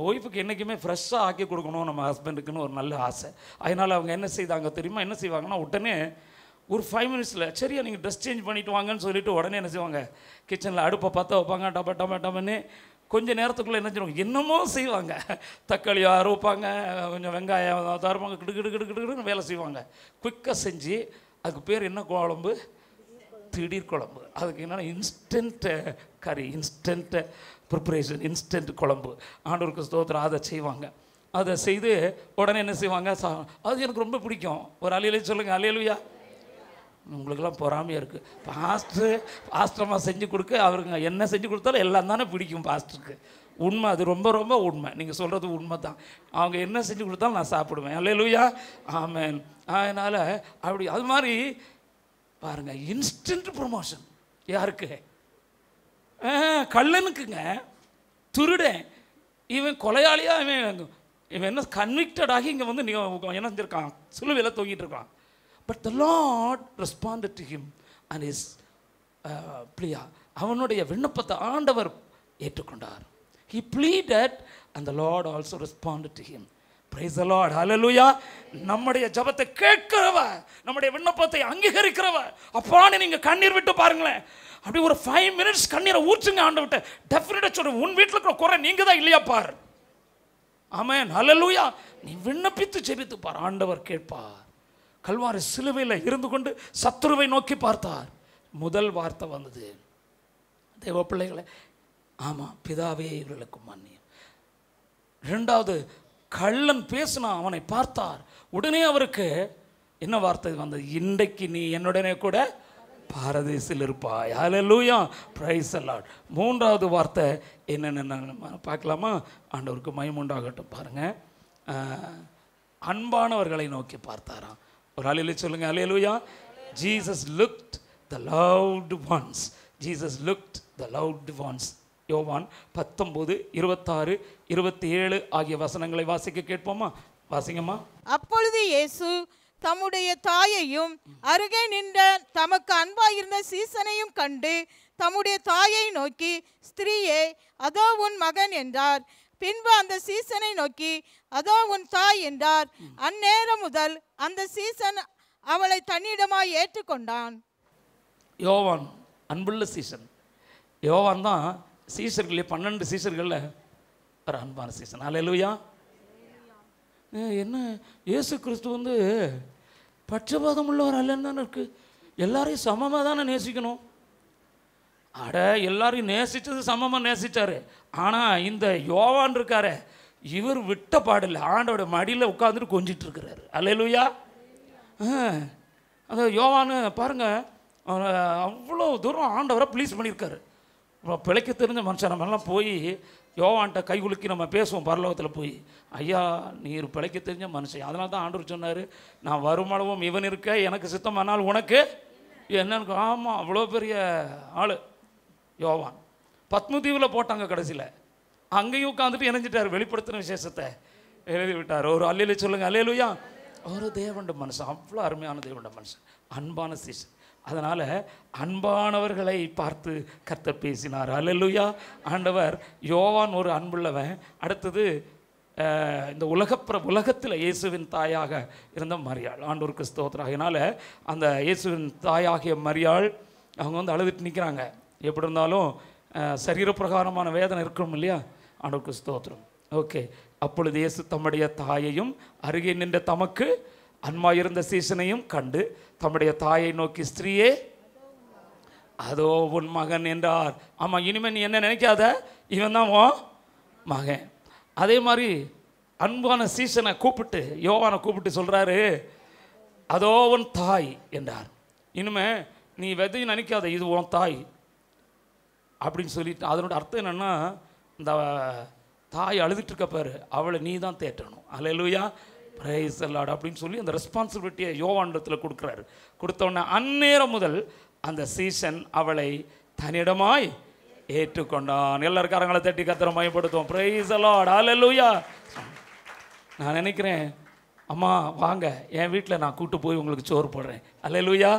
ஒய்ஃபுக்கு என்றைக்குமே ஃப்ரெஷ்ஷாக ஆக்கி கொடுக்கணும் நம்ம ஹஸ்பண்டுக்குன்னு ஒரு நல்ல ஆசை அதனால் அவங்க என்ன செய்தாங்க தெரியுமா என்ன செய்வாங்கன்னா உடனே ஒரு ஃபைவ் மினிட்ஸில் சரியா நீங்கள் ட்ரெஸ் சேஞ்ச் பண்ணிவிட்டு வாங்கன்னு சொல்லிவிட்டு உடனே என்ன செய்வாங்க கிச்சனில் அடுப்பை பார்த்தா வைப்பாங்க டப்பா டப்பா டப்பன்னு கொஞ்சம் நேரத்துக்குள்ளே என்ன செய்வாங்க இன்னமும் செய்வாங்க தக்காளியோ அறுப்பாங்க கொஞ்சம் வெங்காயம் தருவாங்க கிடு கிடு கிடு கிடுன்னு வேலை செய்வாங்க குயிக்காக செஞ்சு அதுக்கு பேர் என்ன குழம்பு திடீர் குழம்பு அதுக்கு என்னென்னா இன்ஸ்டன்ட்டு கறி இன்ஸ்டன்ட்டு ப்ரிப்பரேஷன் இன்ஸ்டன்ட் குழம்பு ஆண்டோருக்கு ஸ்தோத்திரம் அதை செய்வாங்க அதை செய்து உடனே என்ன செய்வாங்க அது எனக்கு ரொம்ப பிடிக்கும் ஒரு அலையிலே சொல்லுங்கள் அலையலுயா உங்களுக்கெல்லாம் பொறாமையாக இருக்குது பாஸ்ட்ரு பாஸ்டரமாக செஞ்சு கொடுக்க அவருங்க என்ன செஞ்சு கொடுத்தாலும் எல்லாம் தானே பிடிக்கும் பாஸ்டருக்கு உண்மை அது ரொம்ப ரொம்ப உண்மை நீங்கள் சொல்கிறது உண்மை தான் அவங்க என்ன செஞ்சு கொடுத்தாலும் நான் சாப்பிடுவேன் அல்ல லூயா ஆமேன் அதனால் அப்படி அது மாதிரி பாருங்கள் இன்ஸ்டன்ட் ப்ரொமோஷன் யாருக்கு கள்ளனுக்குங்க திருடன் இவன் கொலையாளியாக இவன் இவன் என்ன கன்விக்டடாகி இங்கே வந்து நீங்கள் என்ன செஞ்சுருக்கான் சுழுவில தூங்கிட்டு இருக்கான் but the Lord responded to him and his plea அவனுடைய விண்ணப்பத்தை ஆண்டவர் ஏற்றுக்கொண்டார் ஹி ப்ளீடட் அந்த Lord also respond to him the Lord அலலுயா நம்முடைய ஜபத்தை கேட்கிறவ நம்முடைய விண்ணப்பத்தை அங்கீகரிக்கிறவ அப்பான்னு நீங்கள் கண்ணீர் விட்டு பாருங்களேன் அப்படி ஒரு ஃபைவ் மினிட்ஸ் கண்ணீரை ஊற்றுங்க ஆண்டு விட்டு டெஃபினட்டாக சொல்ற உன் வீட்டில் இருக்கிற குறை நீங்கள் தான் இல்லையா பார் ஆமாம் ஹலலுயா நீ விண்ணப்பித்து செபித்து பார் ஆண்டவர் கேட்பார் கல்வாறு சிலுவையில் இருந்து கொண்டு சத்துருவை நோக்கி பார்த்தார் முதல் வார்த்தை வந்தது தேவ பிள்ளைகளை ஆமாம் பிதாவே இவர்களுக்கு மன்னியும் ரெண்டாவது கள்ளன் பேசினா அவனை பார்த்தார் உடனே அவருக்கு என்ன வார்த்தை வந்தது இன்றைக்கு நீ என்னுடனே கூட பாரதேசில் இருப்பாய் லூயா ப்ரைஸ் அல்லாட் மூன்றாவது வார்த்தை என்னென்ன பார்க்கலாமா ஆண்டவருக்கு மயமுண்டாகட்டும் பாருங்கள் அன்பானவர்களை நோக்கி பார்த்தாராம் ஒரு அலையில சொல்லுங்க அலையலுயா Jesus looked the loved ones Jesus looked the loved ones யோவான் பத்தொன்பது இருபத்தாறு இருபத்தி ஏழு ஆகிய வசனங்களை வாசிக்க கேட்போமா வாசிங்கம்மா அப்பொழுது இயேசு தம்முடைய தாயையும் அருகே நின்ற தமக்கு அன்பாயிருந்த சீசனையும் கண்டு தம்முடைய தாயை நோக்கி ஸ்திரீயே அதோ உன் மகன் என்றார் பின்பு அந்த சீசனை நோக்கி அதோ உன் தாய் என்றார் அந்நேரம் முதல் அந்த சீசன் அவளை தன்னிடமாய் ஏற்றுக்கொண்டான் யோவான் அன்புள்ள சீசன் யோவான் தான் சீசர்களே பன்னெண்டு சீசர்களில் ஒரு அன்பான சீசன் அலையலுயா என்ன இயேசு கிறிஸ்து வந்து பட்சபாதம் உள்ளவர் அல்லன்னு தானே இருக்குது எல்லாரையும் சமமாக தானே நேசிக்கணும் அட எல்லாரையும் நேசித்தது சமமாக நேசித்தார் ஆனால் இந்த யோவான் இருக்கார இவர் விட்ட பாடல ஆண்டோட மடியில் உட்காந்துட்டு கொஞ்சிட்டு இருக்கிறாரு அல்லையிலுயா அந்த யோவான் பாருங்கள் அவ்வளோ தூரம் ஆண்டவரை ப்ளீஸ் பண்ணியிருக்காரு பிழைக்க தெரிஞ்ச மனுஷன் நம்மெல்லாம் போய் யோவான்ட்ட கை குலுக்கி நம்ம பேசுவோம் பரலோகத்தில் போய் ஐயா நீர் பிழைக்க தெரிஞ்ச மனுஷன் அதனால தான் ஆண்டவர் சொன்னார் நான் வருமளவும் இவன் இருக்க எனக்கு சித்தமானால் உனக்கு என்னன்னு ஆமாம் அவ்வளோ பெரிய ஆள் யோவான் பத்மதீவில் போட்டாங்க கடைசியில் அங்கேயும் உட்காந்துட்டு இணைஞ்சிட்டார் வெளிப்படுத்தின விசேஷத்தை எழுதி விட்டார் ஒரு அல்லையில சொல்லுங்கள் அல்லையிலுயா ஒரு தேவண்ட மனுஷன் அவ்வளோ அருமையான தேவண்ட மனுஷன் அன்பான சீசன் அதனால் அன்பானவர்களை பார்த்து கத்த பேசினார் அல்லலுயா ஆண்டவர் யோவான் ஒரு அன்புள்ளவன் அடுத்தது இந்த உலகப்புற உலகத்தில் இயேசுவின் தாயாக இருந்த மரியாள் ஆண்டூர் கிறிஸ்தவத்தில் அந்த இயேசுவின் தாயாகிய மரியாள் அவங்க வந்து அழுதுட்டு நிற்கிறாங்க எப்படி இருந்தாலும் சரீரப்பிரகாரமான வேதனை இருக்கணும் இல்லையா ஆண்டவருக்கு ஸ்தோத்திரம் ஓகே அப்பொழுது இயேசு தம்முடைய தாயையும் அருகே நின்ற தமக்கு அன்மா இருந்த சீசனையும் கண்டு தம்முடைய தாயை நோக்கி ஸ்திரீயே அதோ உன் மகன் என்றார் ஆமாம் இனிமேல் நீ என்ன நினைக்காத இவன் தான் மகன் அதே மாதிரி அன்பான சீசனை கூப்பிட்டு யோவானை கூப்பிட்டு சொல்கிறாரு அதோ உன் தாய் என்றார் இனிமே நீ வெதையும் நினைக்காத இது உன் தாய் அப்படின்னு சொல்லிட்டு அதனோட அர்த்தம் என்னென்னா இந்த தாய் பாரு அவளை நீ தான் தேட்டணும் லூயா பிரைஸ் அல்லாட் அப்படின்னு சொல்லி அந்த ரெஸ்பான்சிபிலிட்டியை யோவாண்டத்தில் கொடுக்குறாரு கொடுத்தோடனே அந்நேரம் முதல் அந்த சீசன் அவளை தனிடமாய் ஏற்றுக்கொண்டான் எல்லாருக்காரங்களை தட்டி கத்திர மயப்படுத்துவோம் பிரைஸ் அலாட் அலலுயா நான் நினைக்கிறேன் அம்மா வாங்க என் வீட்டில் நான் கூட்டு போய் உங்களுக்கு சோறு போடுறேன் அலலுயா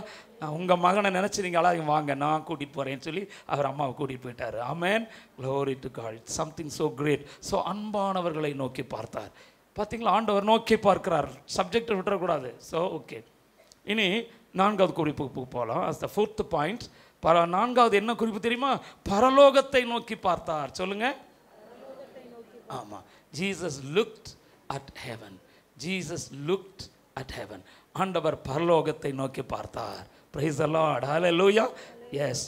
உங்கள் மகனை நினச்சி நீங்கள் அழகாக வாங்க நான் கூட்டிகிட்டு போகிறேன்னு சொல்லி அவர் அம்மாவை கூட்டிகிட்டு போயிட்டார் அமேன் glory to God something so great so அன்பானவர்களை நோக்கி பார்த்தார் பார்த்தீங்களா ஆண்டவர் நோக்கி பார்க்கிறார் சப்ஜெக்ட் விட்டுறக்கூடாது ஸோ ஓகே இனி நான்காவது குறிப்புக்கு போகலாம் அஸ் த ஃபோர்த் பாயிண்ட் பர நான்காவது என்ன குறிப்பு தெரியுமா பரலோகத்தை நோக்கி பார்த்தார் சொல்லுங்கள் ஆமாம் Jesus looked at heaven Jesus looked at heaven ஆண்டவர் பரலோகத்தை நோக்கி பார்த்தார் Praise the yes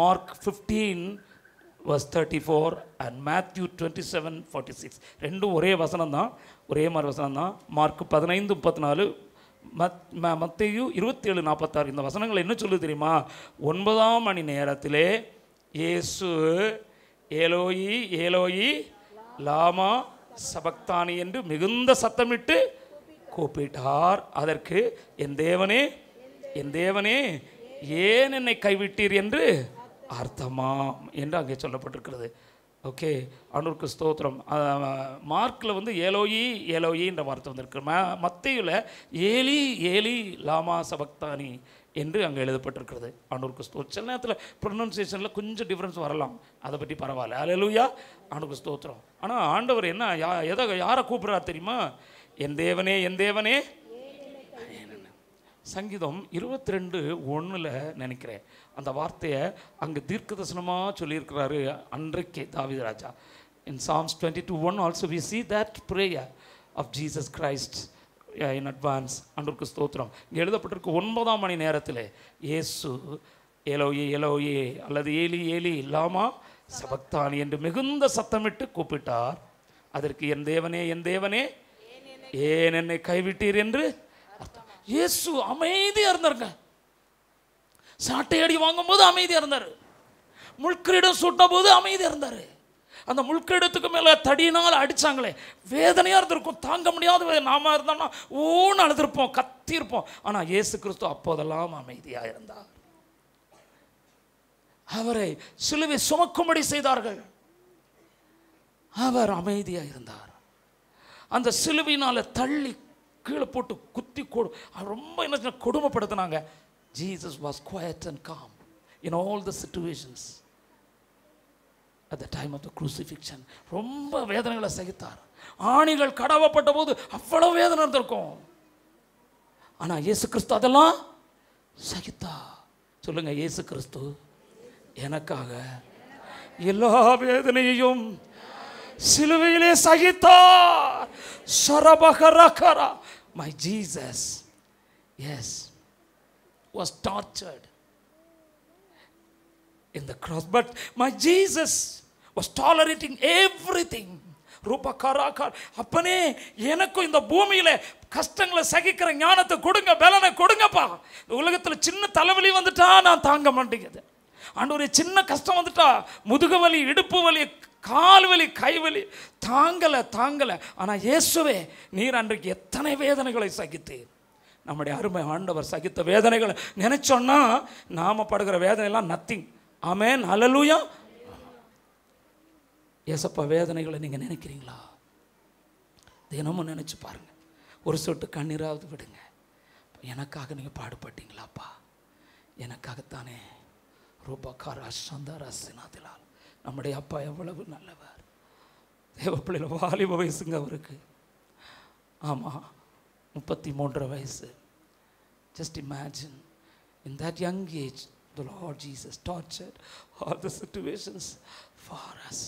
Mark fifteen Uh, thirty four and Matthew twenty seven 27 six ரெண்டும் ஒரே வசனம் தான் ஒரே மாதிரி வசனம் தான் மார்க் பதினைந்து முப்பத்தி நாலு மத் மத்தையு இருபத்தேழு நாற்பத்தாறு இந்த வசனங்கள் என்ன சொல்லு தெரியுமா ஒன்பதாம் மணி நேரத்திலே இயேசு ஏலோயி ஏலோயி லாமா சபக்தானி என்று மிகுந்த சத்தமிட்டு கூப்பிட்டார் அதற்கு என் தேவனே என் தேவனே ஏன் என்னை கைவிட்டீர் என்று அர்த்தமாம் என்று அங்கே சொல்லப்பட்டிருக்கிறது ஓகே அனுருக்கு ஸ்தோத்திரம் மார்க்கில் வந்து ஏலோயி ஏலோயி என்ற வார்த்தை வந்திருக்கு ம மத்தியில் ஏலி ஏலி லாமா சபக்தானி என்று அங்கே எழுதப்பட்டிருக்கிறது அனுருக்கு ஸ்தோத் சில நேரத்தில் ப்ரொனன்சியேஷனில் கொஞ்சம் டிஃப்ரென்ஸ் வரலாம் அதை பற்றி பரவாயில்ல அலலுயா அனுருக்கு ஸ்தோத்திரம் ஆனால் ஆண்டவர் என்ன யா எதை யாரை கூப்பிட்றாரு தெரியுமா என் தேவனே என் தேவனே சங்கீதம் இருபத்தி ரெண்டு ஒன்றில் நினைக்கிறேன் அந்த வார்த்தையை அங்கே தீர்க்க தரிசனமாக சொல்லியிருக்கிறாரு அன்றைக்கே தாவித ராஜா in Psalms twenty two one also we see that prayer of Jesus Christ in advance அன்றுக்கு ஸ்தோத்திரம் இங்கே எழுதப்பட்டிருக்க ஒன்பதாம் மணி நேரத்தில் இயேசு ஏலோயே ஏலோயே அல்லது ஏலி ஏலி இல்லாமா சபக்தான் என்று மிகுந்த சத்தமிட்டு கூப்பிட்டார் அதற்கு என் தேவனே என் தேவனே ஏன் என்னை கைவிட்டீர் என்று இயேசு அமைதியாக இருந்தாருங்க சாட்டையடி வாங்கும்போது அமைதியாக இருந்தார் முள்கிரீடம் சுட்ட போது அமைதியாக இருந்தார் அந்த முள்கிரீடத்துக்கு மேலே தடியினால் அடித்தாங்களே வேதனையாக இருந்திருக்கும் தாங்க முடியாத நாம இருந்தோம்னா ஓன்னு அழுதுருப்போம் கத்திருப்போம் ஆனால் இயேசு கிறிஸ்து அப்போதெல்லாம் அமைதியாக இருந்தார் அவரை சிலுவை சுமக்கும்படி செய்தார்கள் அவர் அமைதியாக இருந்தார் அந்த சிலுவினால் தள்ளி கீழே போட்டு குத்தி கொடு ரொம்ப என்ன கொடுமைப்படுத்தினாங்க Jesus was quiet and calm in all the situations at the time of the crucifixion ரொம்ப வேதனைகளை சகித்தார் ஆணிகள் கடவப்பட்ட போது அவ்வளோ வேதனை இருந்திருக்கும் ஆனால் இயேசு கிறிஸ்து அதெல்லாம் சகித்தா சொல்லுங்கள் இயேசு கிறிஸ்து எனக்காக எல்லா வேதனையையும் சிலுவையிலே சகித்தார் சரபகரகரா My Jesus, yes, was tortured in cross but my my Jesus was tolerating everything. ரூபா காராக்கார் அப்பனே எனக்கும் இந்த பூமியில் கஷ்டங்களை சகிக்கிற ஞானத்தை கொடுங்க பலனை கொடுங்கப்பா உலகத்தில் சின்ன தலைவலி வந்துட்டா நான் தாங்க மாட்டேங்குது ஆண்டு ஒரு சின்ன கஷ்டம் வந்துட்டா முதுகு வலி இடுப்பு வலி கால்வலி கைவலி தாங்கலை தாங்கலை ஆனால் இயேசுவே நீர் அன்றைக்கு எத்தனை வேதனைகளை சகித்தீர் நம்முடைய அருமை ஆண்டவர் சகித்த வேதனைகளை நினச்சோன்னா நாம் படுகிற எல்லாம் நத்திங் ஆமேன் அலலூயா ஏசப்பா வேதனைகளை நீங்கள் நினைக்கிறீங்களா தினமும் நினச்சி பாருங்கள் ஒரு சொட்டு கண்ணீராவது விடுங்க எனக்காக நீங்கள் பாடுபட்டீங்களாப்பா எனக்காகத்தானே ரூபா காரா சந்தாரா நம்முடைய அப்பா எவ்வளவு நல்லவர் தேவப்பிள்ளையில் வாலிப வயசுங்க அவருக்கு ஆமாம் முப்பத்தி மூன்றரை வயசு just imagine in that young age the Lord Jesus torture all the situations for us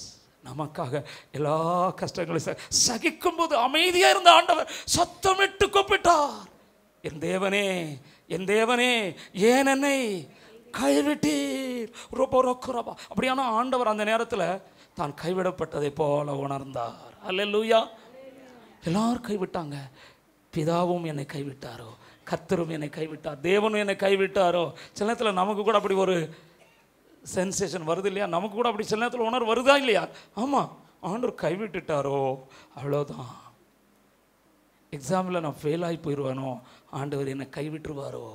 நமக்காக எல்லா கஷ்டங்களையும் சகிக்கும் போது அமைதியாக இருந்த ஆண்டவர் சத்தமிட்டு கூப்பிட்டார் என் தேவனே என் தேவனே ஏன் என்னை கைவிட்டீர் ரொம்ப ரொக்குறவா அப்படியான ஆண்டவர் அந்த நேரத்தில் தான் கைவிடப்பட்டதை போல உணர்ந்தார் அல்ல லூயா எல்லாரும் கைவிட்டாங்க பிதாவும் என்னை கைவிட்டாரோ கத்தரும் என்னை கைவிட்டார் தேவனும் என்னை கைவிட்டாரோ சில நேரத்தில் நமக்கு கூட அப்படி ஒரு சென்சேஷன் வருது இல்லையா நமக்கு கூட அப்படி சில நேரத்தில் உணர்வு வருதா இல்லையா ஆமாம் ஆண்டவர் கைவிட்டுட்டாரோ அவ்வளோதான் எக்ஸாமில் நான் ஃபெயில் ஆகி போயிடுவானோ ஆண்டவர் என்னை கைவிட்டுருவாரோ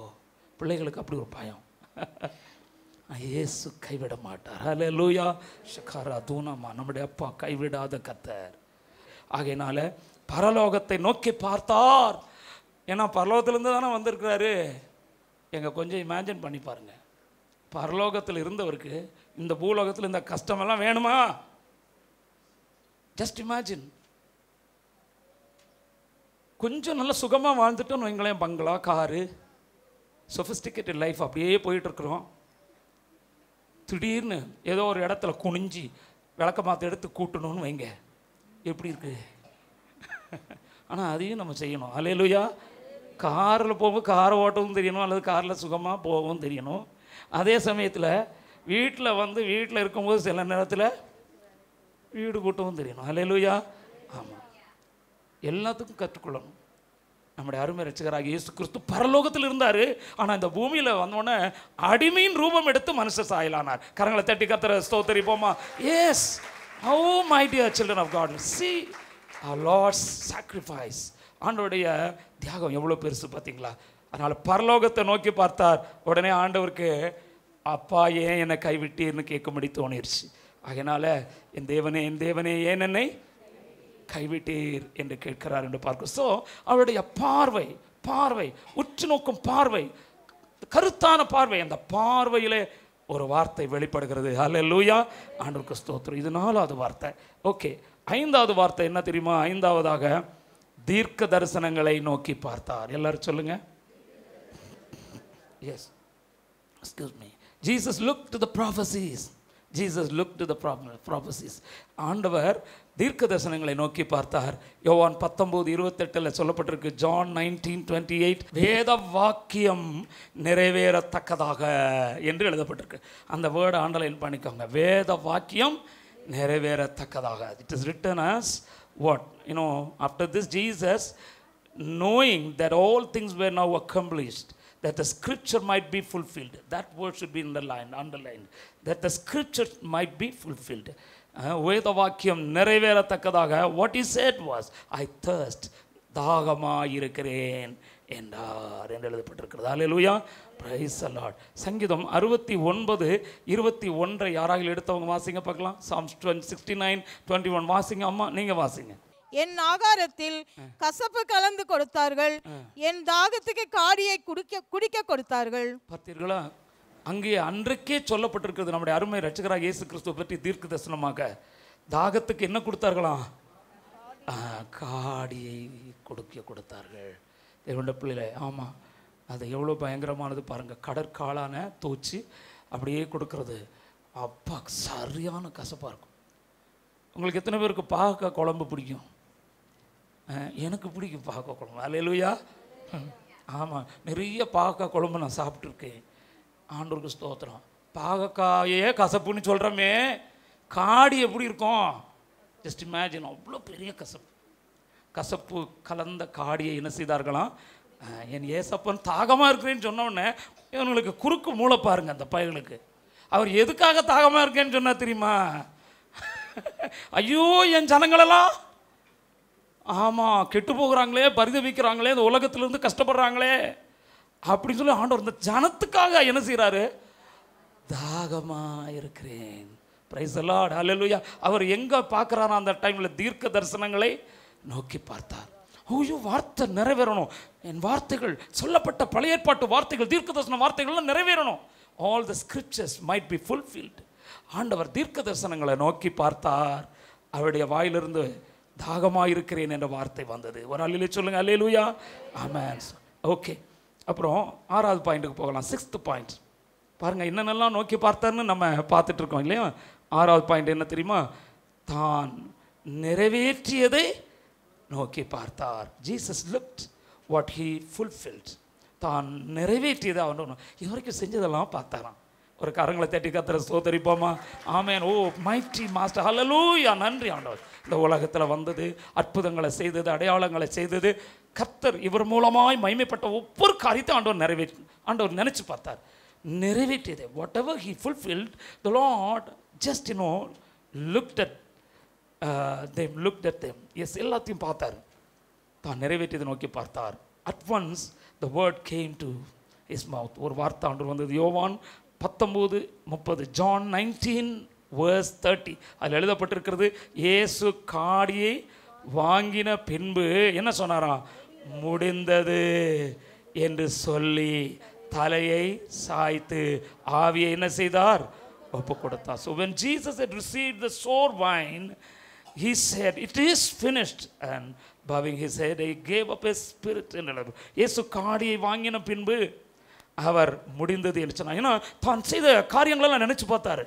பிள்ளைகளுக்கு அப்படி ஒரு பயம் இயேசு கைவிட மாட்டார் ஹலே லூயா ஷகாரா தூணமா நம்முடைய அப்பா கைவிடாத கத்தர் ஆகையினால பரலோகத்தை நோக்கி பார்த்தார் ஏன்னா பரலோகத்திலேருந்து தானே வந்திருக்கிறாரு எங்கள் கொஞ்சம் இமேஜின் பண்ணி பாருங்கள் பரலோகத்தில் இருந்தவருக்கு இந்த பூலோகத்தில் இந்த கஷ்டமெல்லாம் வேணுமா ஜஸ்ட் இமேஜின் கொஞ்சம் நல்லா சுகமாக வாழ்ந்துட்டோம் எங்களையும் பங்களா காரு சொஃபிஸ்டிகேட்டட் லைஃப் அப்படியே போயிட்டுருக்குறோம் திடீர்னு ஏதோ ஒரு இடத்துல குனிஞ்சு விளக்க மாற்ற எடுத்து கூட்டணும்னு வைங்க எப்படி இருக்குது ஆனால் அதையும் நம்ம செய்யணும் அலையலுயா காரில் போகும்போது காரை ஓட்டவும் தெரியணும் அல்லது காரில் சுகமாக போகவும் தெரியணும் அதே சமயத்தில் வீட்டில் வந்து வீட்டில் இருக்கும்போது சில நேரத்தில் வீடு கூட்டவும் தெரியணும் அலையலுயா ஆமாம் எல்லாத்துக்கும் கற்றுக்கொள்ளணும் நம்முடைய அருமை ரசிகராக இயேசு கிறிஸ்து பரலோகத்தில் இருந்தார் ஆனால் இந்த பூமியில் வந்தோடனே அடிமையின் ரூபம் எடுத்து மனுஷ சாயலானார் கரங்களை தட்டி கத்துற போமா yes how my dear children of God see Lord sacrifice ஆண்டோடைய தியாகம் எவ்வளோ பெருசு பார்த்தீங்களா அதனால் பரலோகத்தை நோக்கி பார்த்தார் உடனே ஆண்டவருக்கு அப்பா ஏன் என்னை கைவிட்டீர்னு கேட்கும்படி தோணிடுச்சு அதனால் என் தேவனே என் தேவனே ஏன் என்னை கைவிட்டீர் என்று கேட்கிறார் என்று பார்க்க ஸோ அவருடைய பார்வை பார்வை உற்று நோக்கும் பார்வை கருத்தான பார்வை அந்த பார்வையிலே ஒரு வார்த்தை வெளிப்படுகிறது ஹலே லூயா ஆண்டு ஸ்தோத்திரம் இது நாலாவது வார்த்தை ஓகே ஐந்தாவது வார்த்தை என்ன தெரியுமா ஐந்தாவதாக தீர்க்க தரிசனங்களை நோக்கி பார்த்தார் எல்லாரும் சொல்லுங்க yes excuse me Jesus look to the prophecies Jesus look to the prop prophecies ஆண்டவர் தீர்க்க தரிசனங்களை நோக்கி பார்த்தார் யோவான் பத்தொம்போது இருபத்தெட்டில் சொல்லப்பட்டிருக்கு ஜான் நைன்டீன் டுவெண்ட்டி எயிட் வேத வாக்கியம் நிறைவேறத்தக்கதாக என்று எழுதப்பட்டிருக்கு அந்த வேர்டு ஆண்டலைன் பண்ணிக்கோங்க வேத வாக்கியம் நிறைவேறத்தக்கதாக it is written as what you know after this Jesus knowing that all things were now accomplished that the scripture might be fulfilled. That word should be underlined, underlined. That the scripture might be fulfilled. வேத வாக்கியம் நிறைவேறத்தக்கதாக what is it was I thirst தாகமாக இருக்கிறேன் என்றார் என்று எழுதப்பட்டிருக்கிறது லூயா price allot சங்கீதம் அறுபத்தி ஒன்பது இருபத்தி ஒன்றை யாராக எடுத்தவங்க வாசிங்க பார்க்கலாம் Psalms twenty sixty nine twenty one வாசிங்க அம்மா நீங்கள் வாசிங்க என் ஆகாரத்தில் கசப்பு கலந்து கொடுத்தார்கள் என் தாகத்துக்கு காடியை குடிக்க குடிக்க கொடுத்தார்கள் பார்த்தீர்களா அங்கே அன்றைக்கே சொல்லப்பட்டிருக்கிறது நம்முடைய அருமை ரட்சகராக இயேசு கிறிஸ்துவ பற்றி தீர்க்க தரிசனமாக தாகத்துக்கு என்ன கொடுத்தார்களாம் காடியை கொடுக்க கொடுத்தார்கள் தேவண்ட பிள்ளையில ஆமாம் அது எவ்வளோ பயங்கரமானது பாருங்கள் கடற்காலான தூச்சி அப்படியே கொடுக்கறது அப்பா சரியான கசப்பாக இருக்கும் உங்களுக்கு எத்தனை பேருக்கு பாகக்காய் குழம்பு பிடிக்கும் எனக்கு பிடிக்கும் பாகக்காய் குழம்பு அல்ல இல்லையா ஆமாம் நிறைய பாகக்காய் குழம்பு நான் சாப்பிட்ருக்கேன் ஆண்டோருக்கு ஸ்தோத்திரம் பாகக்காயே கசப்புன்னு சொல்கிறோமே காடு எப்படி இருக்கும் ஜஸ்ட் இமேஜின் அவ்வளோ பெரிய கசப்பு கசப்பு கலந்த காடியை என்ன செய்தார்களாம் என் ஏசப்பன் தாகமாக இருக்கிறேன்னு சொன்னோடனே இவங்களுக்கு குறுக்கு மூளை பாருங்க அந்த பயலுக்கு அவர் எதுக்காக தாகமாக இருக்கேன்னு சொன்னால் தெரியுமா ஐயோ என் ஜனங்களெல்லாம் ஆமாம் கெட்டு போகிறாங்களே பரிதவிக்கிறாங்களே இந்த உலகத்துலேருந்து கஷ்டப்படுறாங்களே அப்படின்னு சொல்லி ஆண்டவர் இந்த ஜனத்துக்காக என்ன செய்கிறாரு தாகமாக இருக்கிறேன் பிரைஸ் அல்லாட் அலலுயா அவர் எங்கே பார்க்குறாரா அந்த டைமில் தீர்க்க தரிசனங்களை நோக்கி பார்த்தார் ஐயோ வார்த்தை நிறைவேறணும் என் வார்த்தைகள் சொல்லப்பட்ட பழைய ஏற்பாட்டு வார்த்தைகள் தீர்க்க தரிசன வார்த்தைகள்லாம் நிறைவேறணும் all the scriptures might be fulfilled ஆண்டவர் தீர்க்க தரிசனங்களை நோக்கி பார்த்தார் அவருடைய வாயிலிருந்து தாகமாக இருக்கிறேன் என்ற வார்த்தை வந்தது ஒரு அலையிலே சொல்லுங்கள் அலையிலுயா ஆமாம் ஓகே அப்புறம் ஆறாவது பாயிண்ட்டுக்கு போகலாம் சிக்ஸ்த்து பாயிண்ட் பாருங்கள் என்னென்னலாம் நோக்கி பார்த்தார்னு நம்ம பார்த்துட்ருக்கோம் இல்லையா ஆறாவது பாயிண்ட் என்ன தெரியுமா தான் நிறைவேற்றியதை நோக்கி பார்த்தார் Jesus looked what he fulfilled தான் நிறைவேற்றியதை அவன் இது வரைக்கும் செஞ்சதெல்லாம் பார்த்தாராம் ஒரு கரங்களை தட்டி கத்துற சோதரிப்போமா ஆமேன் ஓ மைட்டி மாஸ்டர் ஹலலூயா நன்றி ஆண்டவர் இந்த உலகத்தில் வந்தது அற்புதங்களை செய்தது அடையாளங்களை செய்தது கர்த்தர் இவர் மூலமாய் மைமைப்பட்ட ஒவ்வொரு காரியத்தை ஆண்டவர் நிறைவேற்றி ஆண்டவர் நினச்சி பார்த்தார் நிறைவேற்றியது whatever he fulfilled the Lord just no look them look at them yes எல்லாத்தையும் பார்த்தார் தான் நிறைவேற்றியதை நோக்கி பார்த்தார் advance the word came to his mouth ஒரு வார்த்தை ஆண்டு வந்தது யோவான் பத்தொம்போது முப்பது ஜான் நைன்டீன் வேர்ஸ் தேர்ட்டி அதில் எழுதப்பட்டிருக்கிறது ஏசு காடியை வாங்கின பின்பு என்ன சொன்னாராம் முடிந்தது என்று சொல்லி தலையை சாய்த்து ஆவியை என்ன செய்தார் ஒப்பு கொடுத்தார் so when Jesus had receive the sour wine he it is is and And bowing his head, gave up his spirit என்று ஏசு காடியை வாங்கின பின்பு அவர் முடிந்தது என்று சொன்னார் ஏன்னா தான் செய்த காரியங்களெல்லாம் நினச்சி பார்த்தாரு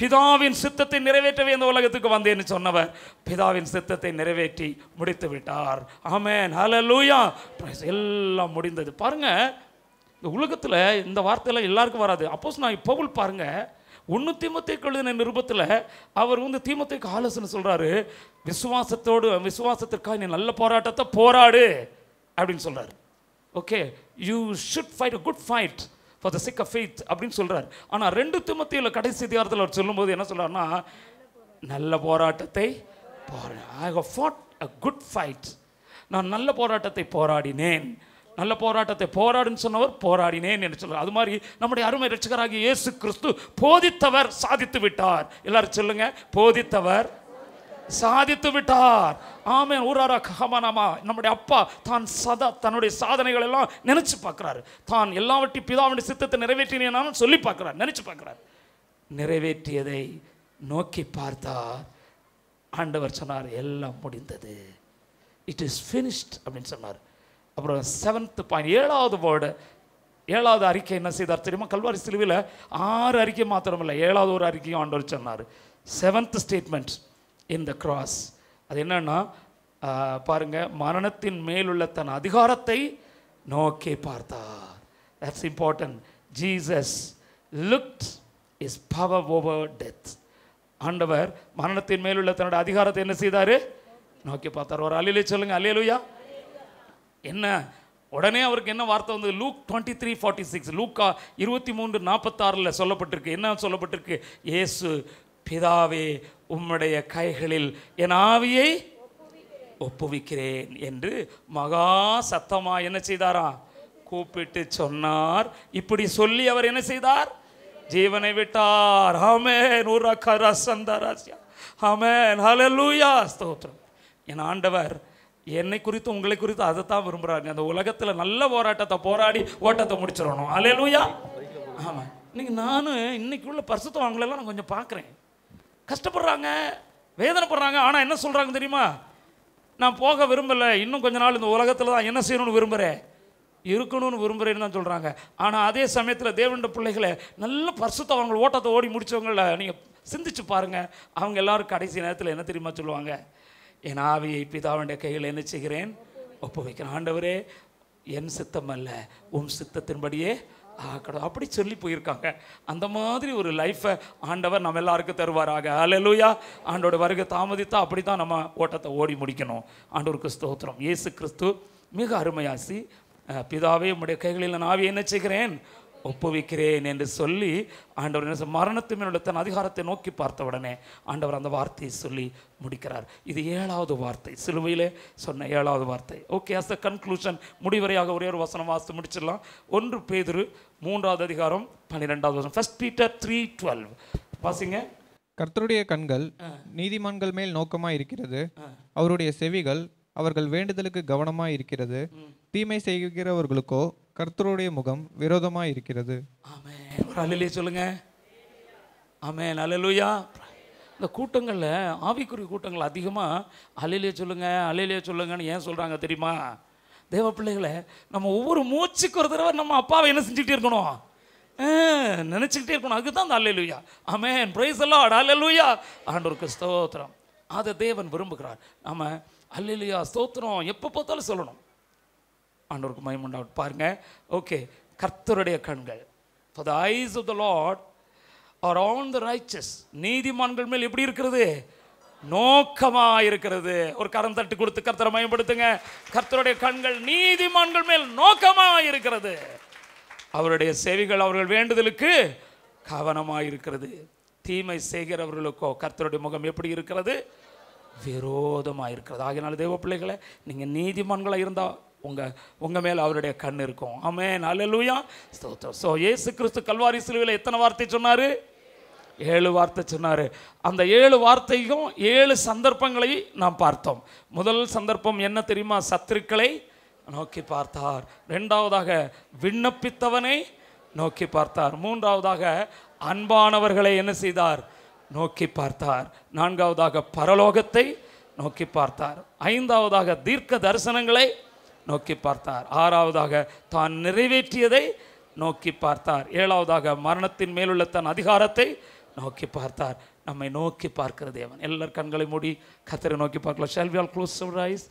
பிதாவின் சித்தத்தை நிறைவேற்றவே இந்த உலகத்துக்கு வந்தேன்னு சொன்னவர் பிதாவின் சித்தத்தை நிறைவேற்றி முடித்து விட்டார் ஆமேன் லூயா எல்லாம் முடிந்தது பாருங்கள் இந்த உலகத்தில் இந்த வார்த்தையெல்லாம் எல்லாருக்கும் வராது அப்போஸ் நான் இப்போ பாருங்கள் ஒன்று தீமத்தைக்கு கழுதின நிருபத்தில் அவர் வந்து தீமத்தைக்கு ஆலோசனை சொல்கிறாரு விசுவாசத்தோடு விசுவாசத்திற்காக நீ நல்ல போராட்டத்தை போராடு அப்படின்னு சொல்கிறார் okay you should fight a good fight for the sick a faith அப்படின்னு சொல்கிறார் ஆனால் ரெண்டு திமுத்தியில் கடைசி தியாரத்தில் அவர் சொல்லும்போது என்ன சொல்கிறார்னா நல்ல போராட்டத்தை போரா I have fought a good fight நான் நல்ல போராட்டத்தை போராடினேன் நல்ல போராட்டத்தை போராடுன்னு சொன்னவர் போராடினேன் என்று சொல்கிறார் அது மாதிரி நம்முடைய அருமை ரட்சகராகிய இயேசு கிறிஸ்து போதித்தவர் சாதித்து விட்டார் எல்லாரும் சொல்லுங்க போதித்தவர் சாதித்து விட்டார் ஆமே ஊராரா கஹமானாமா நம்முடைய அப்பா தான் சதா தன்னுடைய சாதனைகள் எல்லாம் நினச்சி பார்க்குறாரு தான் எல்லாவற்றையும் பிதாவுடைய சித்தத்தை நிறைவேற்றினேனாலும் சொல்லி பார்க்குறாரு நினைச்சு பார்க்குறாரு நிறைவேற்றியதை நோக்கி பார்த்தார் ஆண்டவர் சொன்னார் எல்லாம் முடிந்தது இட் இஸ் ஃபினிஷ்ட் அப்படின்னு சொன்னார் அப்புறம் செவன்த் பாயிண்ட் ஏழாவது வேர்டு ஏழாவது அறிக்கை என்ன செய்தார் தெரியுமா கல்வாரி சிலுவில் ஆறு அறிக்கை மாத்திரமில்லை ஏழாவது ஒரு அறிக்கையும் ஆண்டவர் சொன்னார் seventh statement in the cross அது என்னன்னா பாருங்க மரணத்தின் மேலுள்ள தன் அதிகாரத்தை நோக்கி பார்த்தார் that's important Jesus looked his power over death ஆண்டவர் மரணத்தின் மேலுள்ள தன்னோட அதிகாரத்தை என்ன செய்தார் நோக்கி பார்த்தார் ஒரு அலையிலே சொல்லுங்கள் அலியலுயா என்ன உடனே அவருக்கு என்ன வார்த்தை வந்து Luke twenty three forty six லூக்கா இருபத்தி மூன்று நாற்பத்தாறில் சொல்லப்பட்டிருக்கு என்ன சொல்லப்பட்டிருக்கு ஏசு பிதாவே உம்முடைய கைகளில் என் ஆவியை ஒப்புவிக்கிறேன் என்று மகா சத்தமாக என்ன செய்தாரா கூப்பிட்டு சொன்னார் இப்படி சொல்லி அவர் என்ன செய்தார் ஜீவனை விட்டார் ஆமே நூறாக்கா ரசந்தாராசியா ஆமேன் ஸ்தோத்திரம் என் ஆண்டவர் என்னை குறித்து உங்களை குறித்து அதை தான் விரும்புகிறாங்க அந்த உலகத்தில் நல்ல போராட்டத்தை போராடி ஓட்டத்தை முடிச்சிடணும் அலையலூயா ஆமாம் இன்னைக்கு நானும் இன்னைக்கு உள்ள பரிசுத்தவங்களெல்லாம் நான் கொஞ்சம் பார்க்குறேன் கஷ்டப்படுறாங்க வேதனைப்படுறாங்க ஆனால் என்ன சொல்கிறாங்க தெரியுமா நான் போக விரும்பலை இன்னும் கொஞ்ச நாள் இந்த உலகத்தில் தான் என்ன செய்யணும்னு விரும்புகிறேன் இருக்கணும்னு விரும்புகிறேன்னு தான் சொல்கிறாங்க ஆனால் அதே சமயத்தில் தேவண்ட பிள்ளைகளை நல்ல பரிசுத்த அவங்க ஓட்டத்தை ஓடி முடித்தவங்கள நீங்கள் சிந்திச்சு பாருங்கள் அவங்க எல்லோரும் கடைசி நேரத்தில் என்ன தெரியுமா சொல்லுவாங்க என் ஆவியை பிதாவுடைய கையில் என்ன செய்கிறேன் ஒப்பு வைக்கிறேன் ஆண்டவரே என் சித்தம் அல்ல உன் சித்தத்தின்படியே கடவுள் அப்படி சொல்லி போயிருக்காங்க அந்த மாதிரி ஒரு லைஃப்பை ஆண்டவர் நம்ம எல்லாருக்கும் தருவாராக அலலுயா ஆண்டோட வருகை தாமதித்தா அப்படி தான் நம்ம ஓட்டத்தை ஓடி முடிக்கணும் ஆண்டோர் கிறிஸ்தோத்திரம் இயேசு கிறிஸ்து மிக அருமையாசி பிதாவே உம்முடைய கைகளில் நான் ஆவி என்ன செய்கிறேன் ஒப்புவிக்கிறேன் என்று சொல்லி ஆண்டவர் என்ன மரணத்து தன் அதிகாரத்தை நோக்கி பார்த்த உடனே ஆண்டவர் அந்த வார்த்தையை சொல்லி முடிக்கிறார் இது ஏழாவது வார்த்தை சிலுவையிலே சொன்ன ஏழாவது வார்த்தை ஓகே அஸ் த கன்க்ளூஷன் முடிவரையாக ஒரே ஒரு வசனம் வாசித்து முடிச்சிடலாம் ஒன்று பேதிரு மூன்றாவது அதிகாரம் பன்னிரெண்டாவது வசனம் ஃபர்ஸ்ட் பீட்டர் த்ரீ டுவெல் வாசிங்க கர்த்தருடைய கண்கள் நீதிமான்கள் மேல் நோக்கமாக இருக்கிறது அவருடைய செவிகள் அவர்கள் வேண்டுதலுக்கு கவனமாக இருக்கிறது தீமை செய்கிறவர்களுக்கோ கர்த்தருடைய முகம் விரோதமாக இருக்கிறது ஆமே சொல்லுங்க ஆமே அலலுயா இந்த கூட்டங்களில் ஆவிக்குரிய கூட்டங்கள் அதிகமாக அலையிலே சொல்லுங்க அலையிலே சொல்லுங்கன்னு ஏன் சொல்கிறாங்க தெரியுமா தேவ பிள்ளைகளை நம்ம ஒவ்வொரு மூச்சுக்கு ஒரு தடவை நம்ம அப்பாவை என்ன செஞ்சுக்கிட்டே இருக்கணும் நினச்சிக்கிட்டே இருக்கணும் அதுதான் அந்த அல்லையா அமேன் பிரைஸ் எல்லாம் அல்லையா ஒரு ஸ்தோத்திரம் அதை தேவன் விரும்புகிறார் நம்ம அல்லையா ஸ்தோத்திரம் எப்போ பார்த்தாலும் சொல்லணும் ஆண்டவருக்கு மயமுண்டாவது பாருங்க ஓகே கர்த்தருடைய கண்கள் the eyes of the lord are on the righteous நீதிமான்கள் மேல் எப்படி இருக்கிறது நோக்கமாக இருக்கிறது ஒரு கரம் தட்டு கொடுத்து கர்த்தரை மயப்படுத்துங்க கர்த்தருடைய கண்கள் நீதிமான்கள் மேல் நோக்கமாக இருக்கிறது அவருடைய செவிகள் அவர்கள் வேண்டுதலுக்கு கவனமாக இருக்கிறது தீமை செய்கிறவர்களுக்கோ கர்த்தருடைய முகம் எப்படி இருக்கிறது விரோதமாக இருக்கிறது ஆகினால தேவ பிள்ளைகளை நீங்கள் நீதிமான்களாக இருந்தால் உங்கள் உங்கள் மேலே அவருடைய கண் இருக்கும் ஆமே நல்லா ஸ்தோத்திரம் ஸோ ஏசு கிறிஸ்து கல்வாரி சிலுவையில் எத்தனை வார்த்தை சொன்னார் ஏழு வார்த்தை சொன்னார் அந்த ஏழு வார்த்தையும் ஏழு சந்தர்ப்பங்களை நாம் பார்த்தோம் முதல் சந்தர்ப்பம் என்ன தெரியுமா சத்துருக்களை நோக்கி பார்த்தார் ரெண்டாவதாக விண்ணப்பித்தவனை நோக்கி பார்த்தார் மூன்றாவதாக அன்பானவர்களை என்ன செய்தார் நோக்கி பார்த்தார் நான்காவதாக பரலோகத்தை நோக்கி பார்த்தார் ஐந்தாவதாக தீர்க்க தரிசனங்களை நோக்கி பார்த்தார் ஆறாவதாக தான் நிறைவேற்றியதை நோக்கி பார்த்தார் ஏழாவதாக மரணத்தின் மேலுள்ள தன் அதிகாரத்தை நோக்கி பார்த்தார் நம்மை நோக்கி பார்க்கிற தேவன் எல்லார் கண்களை மூடி கத்தரை நோக்கி பார்க்கலாம் க்ளோஸ்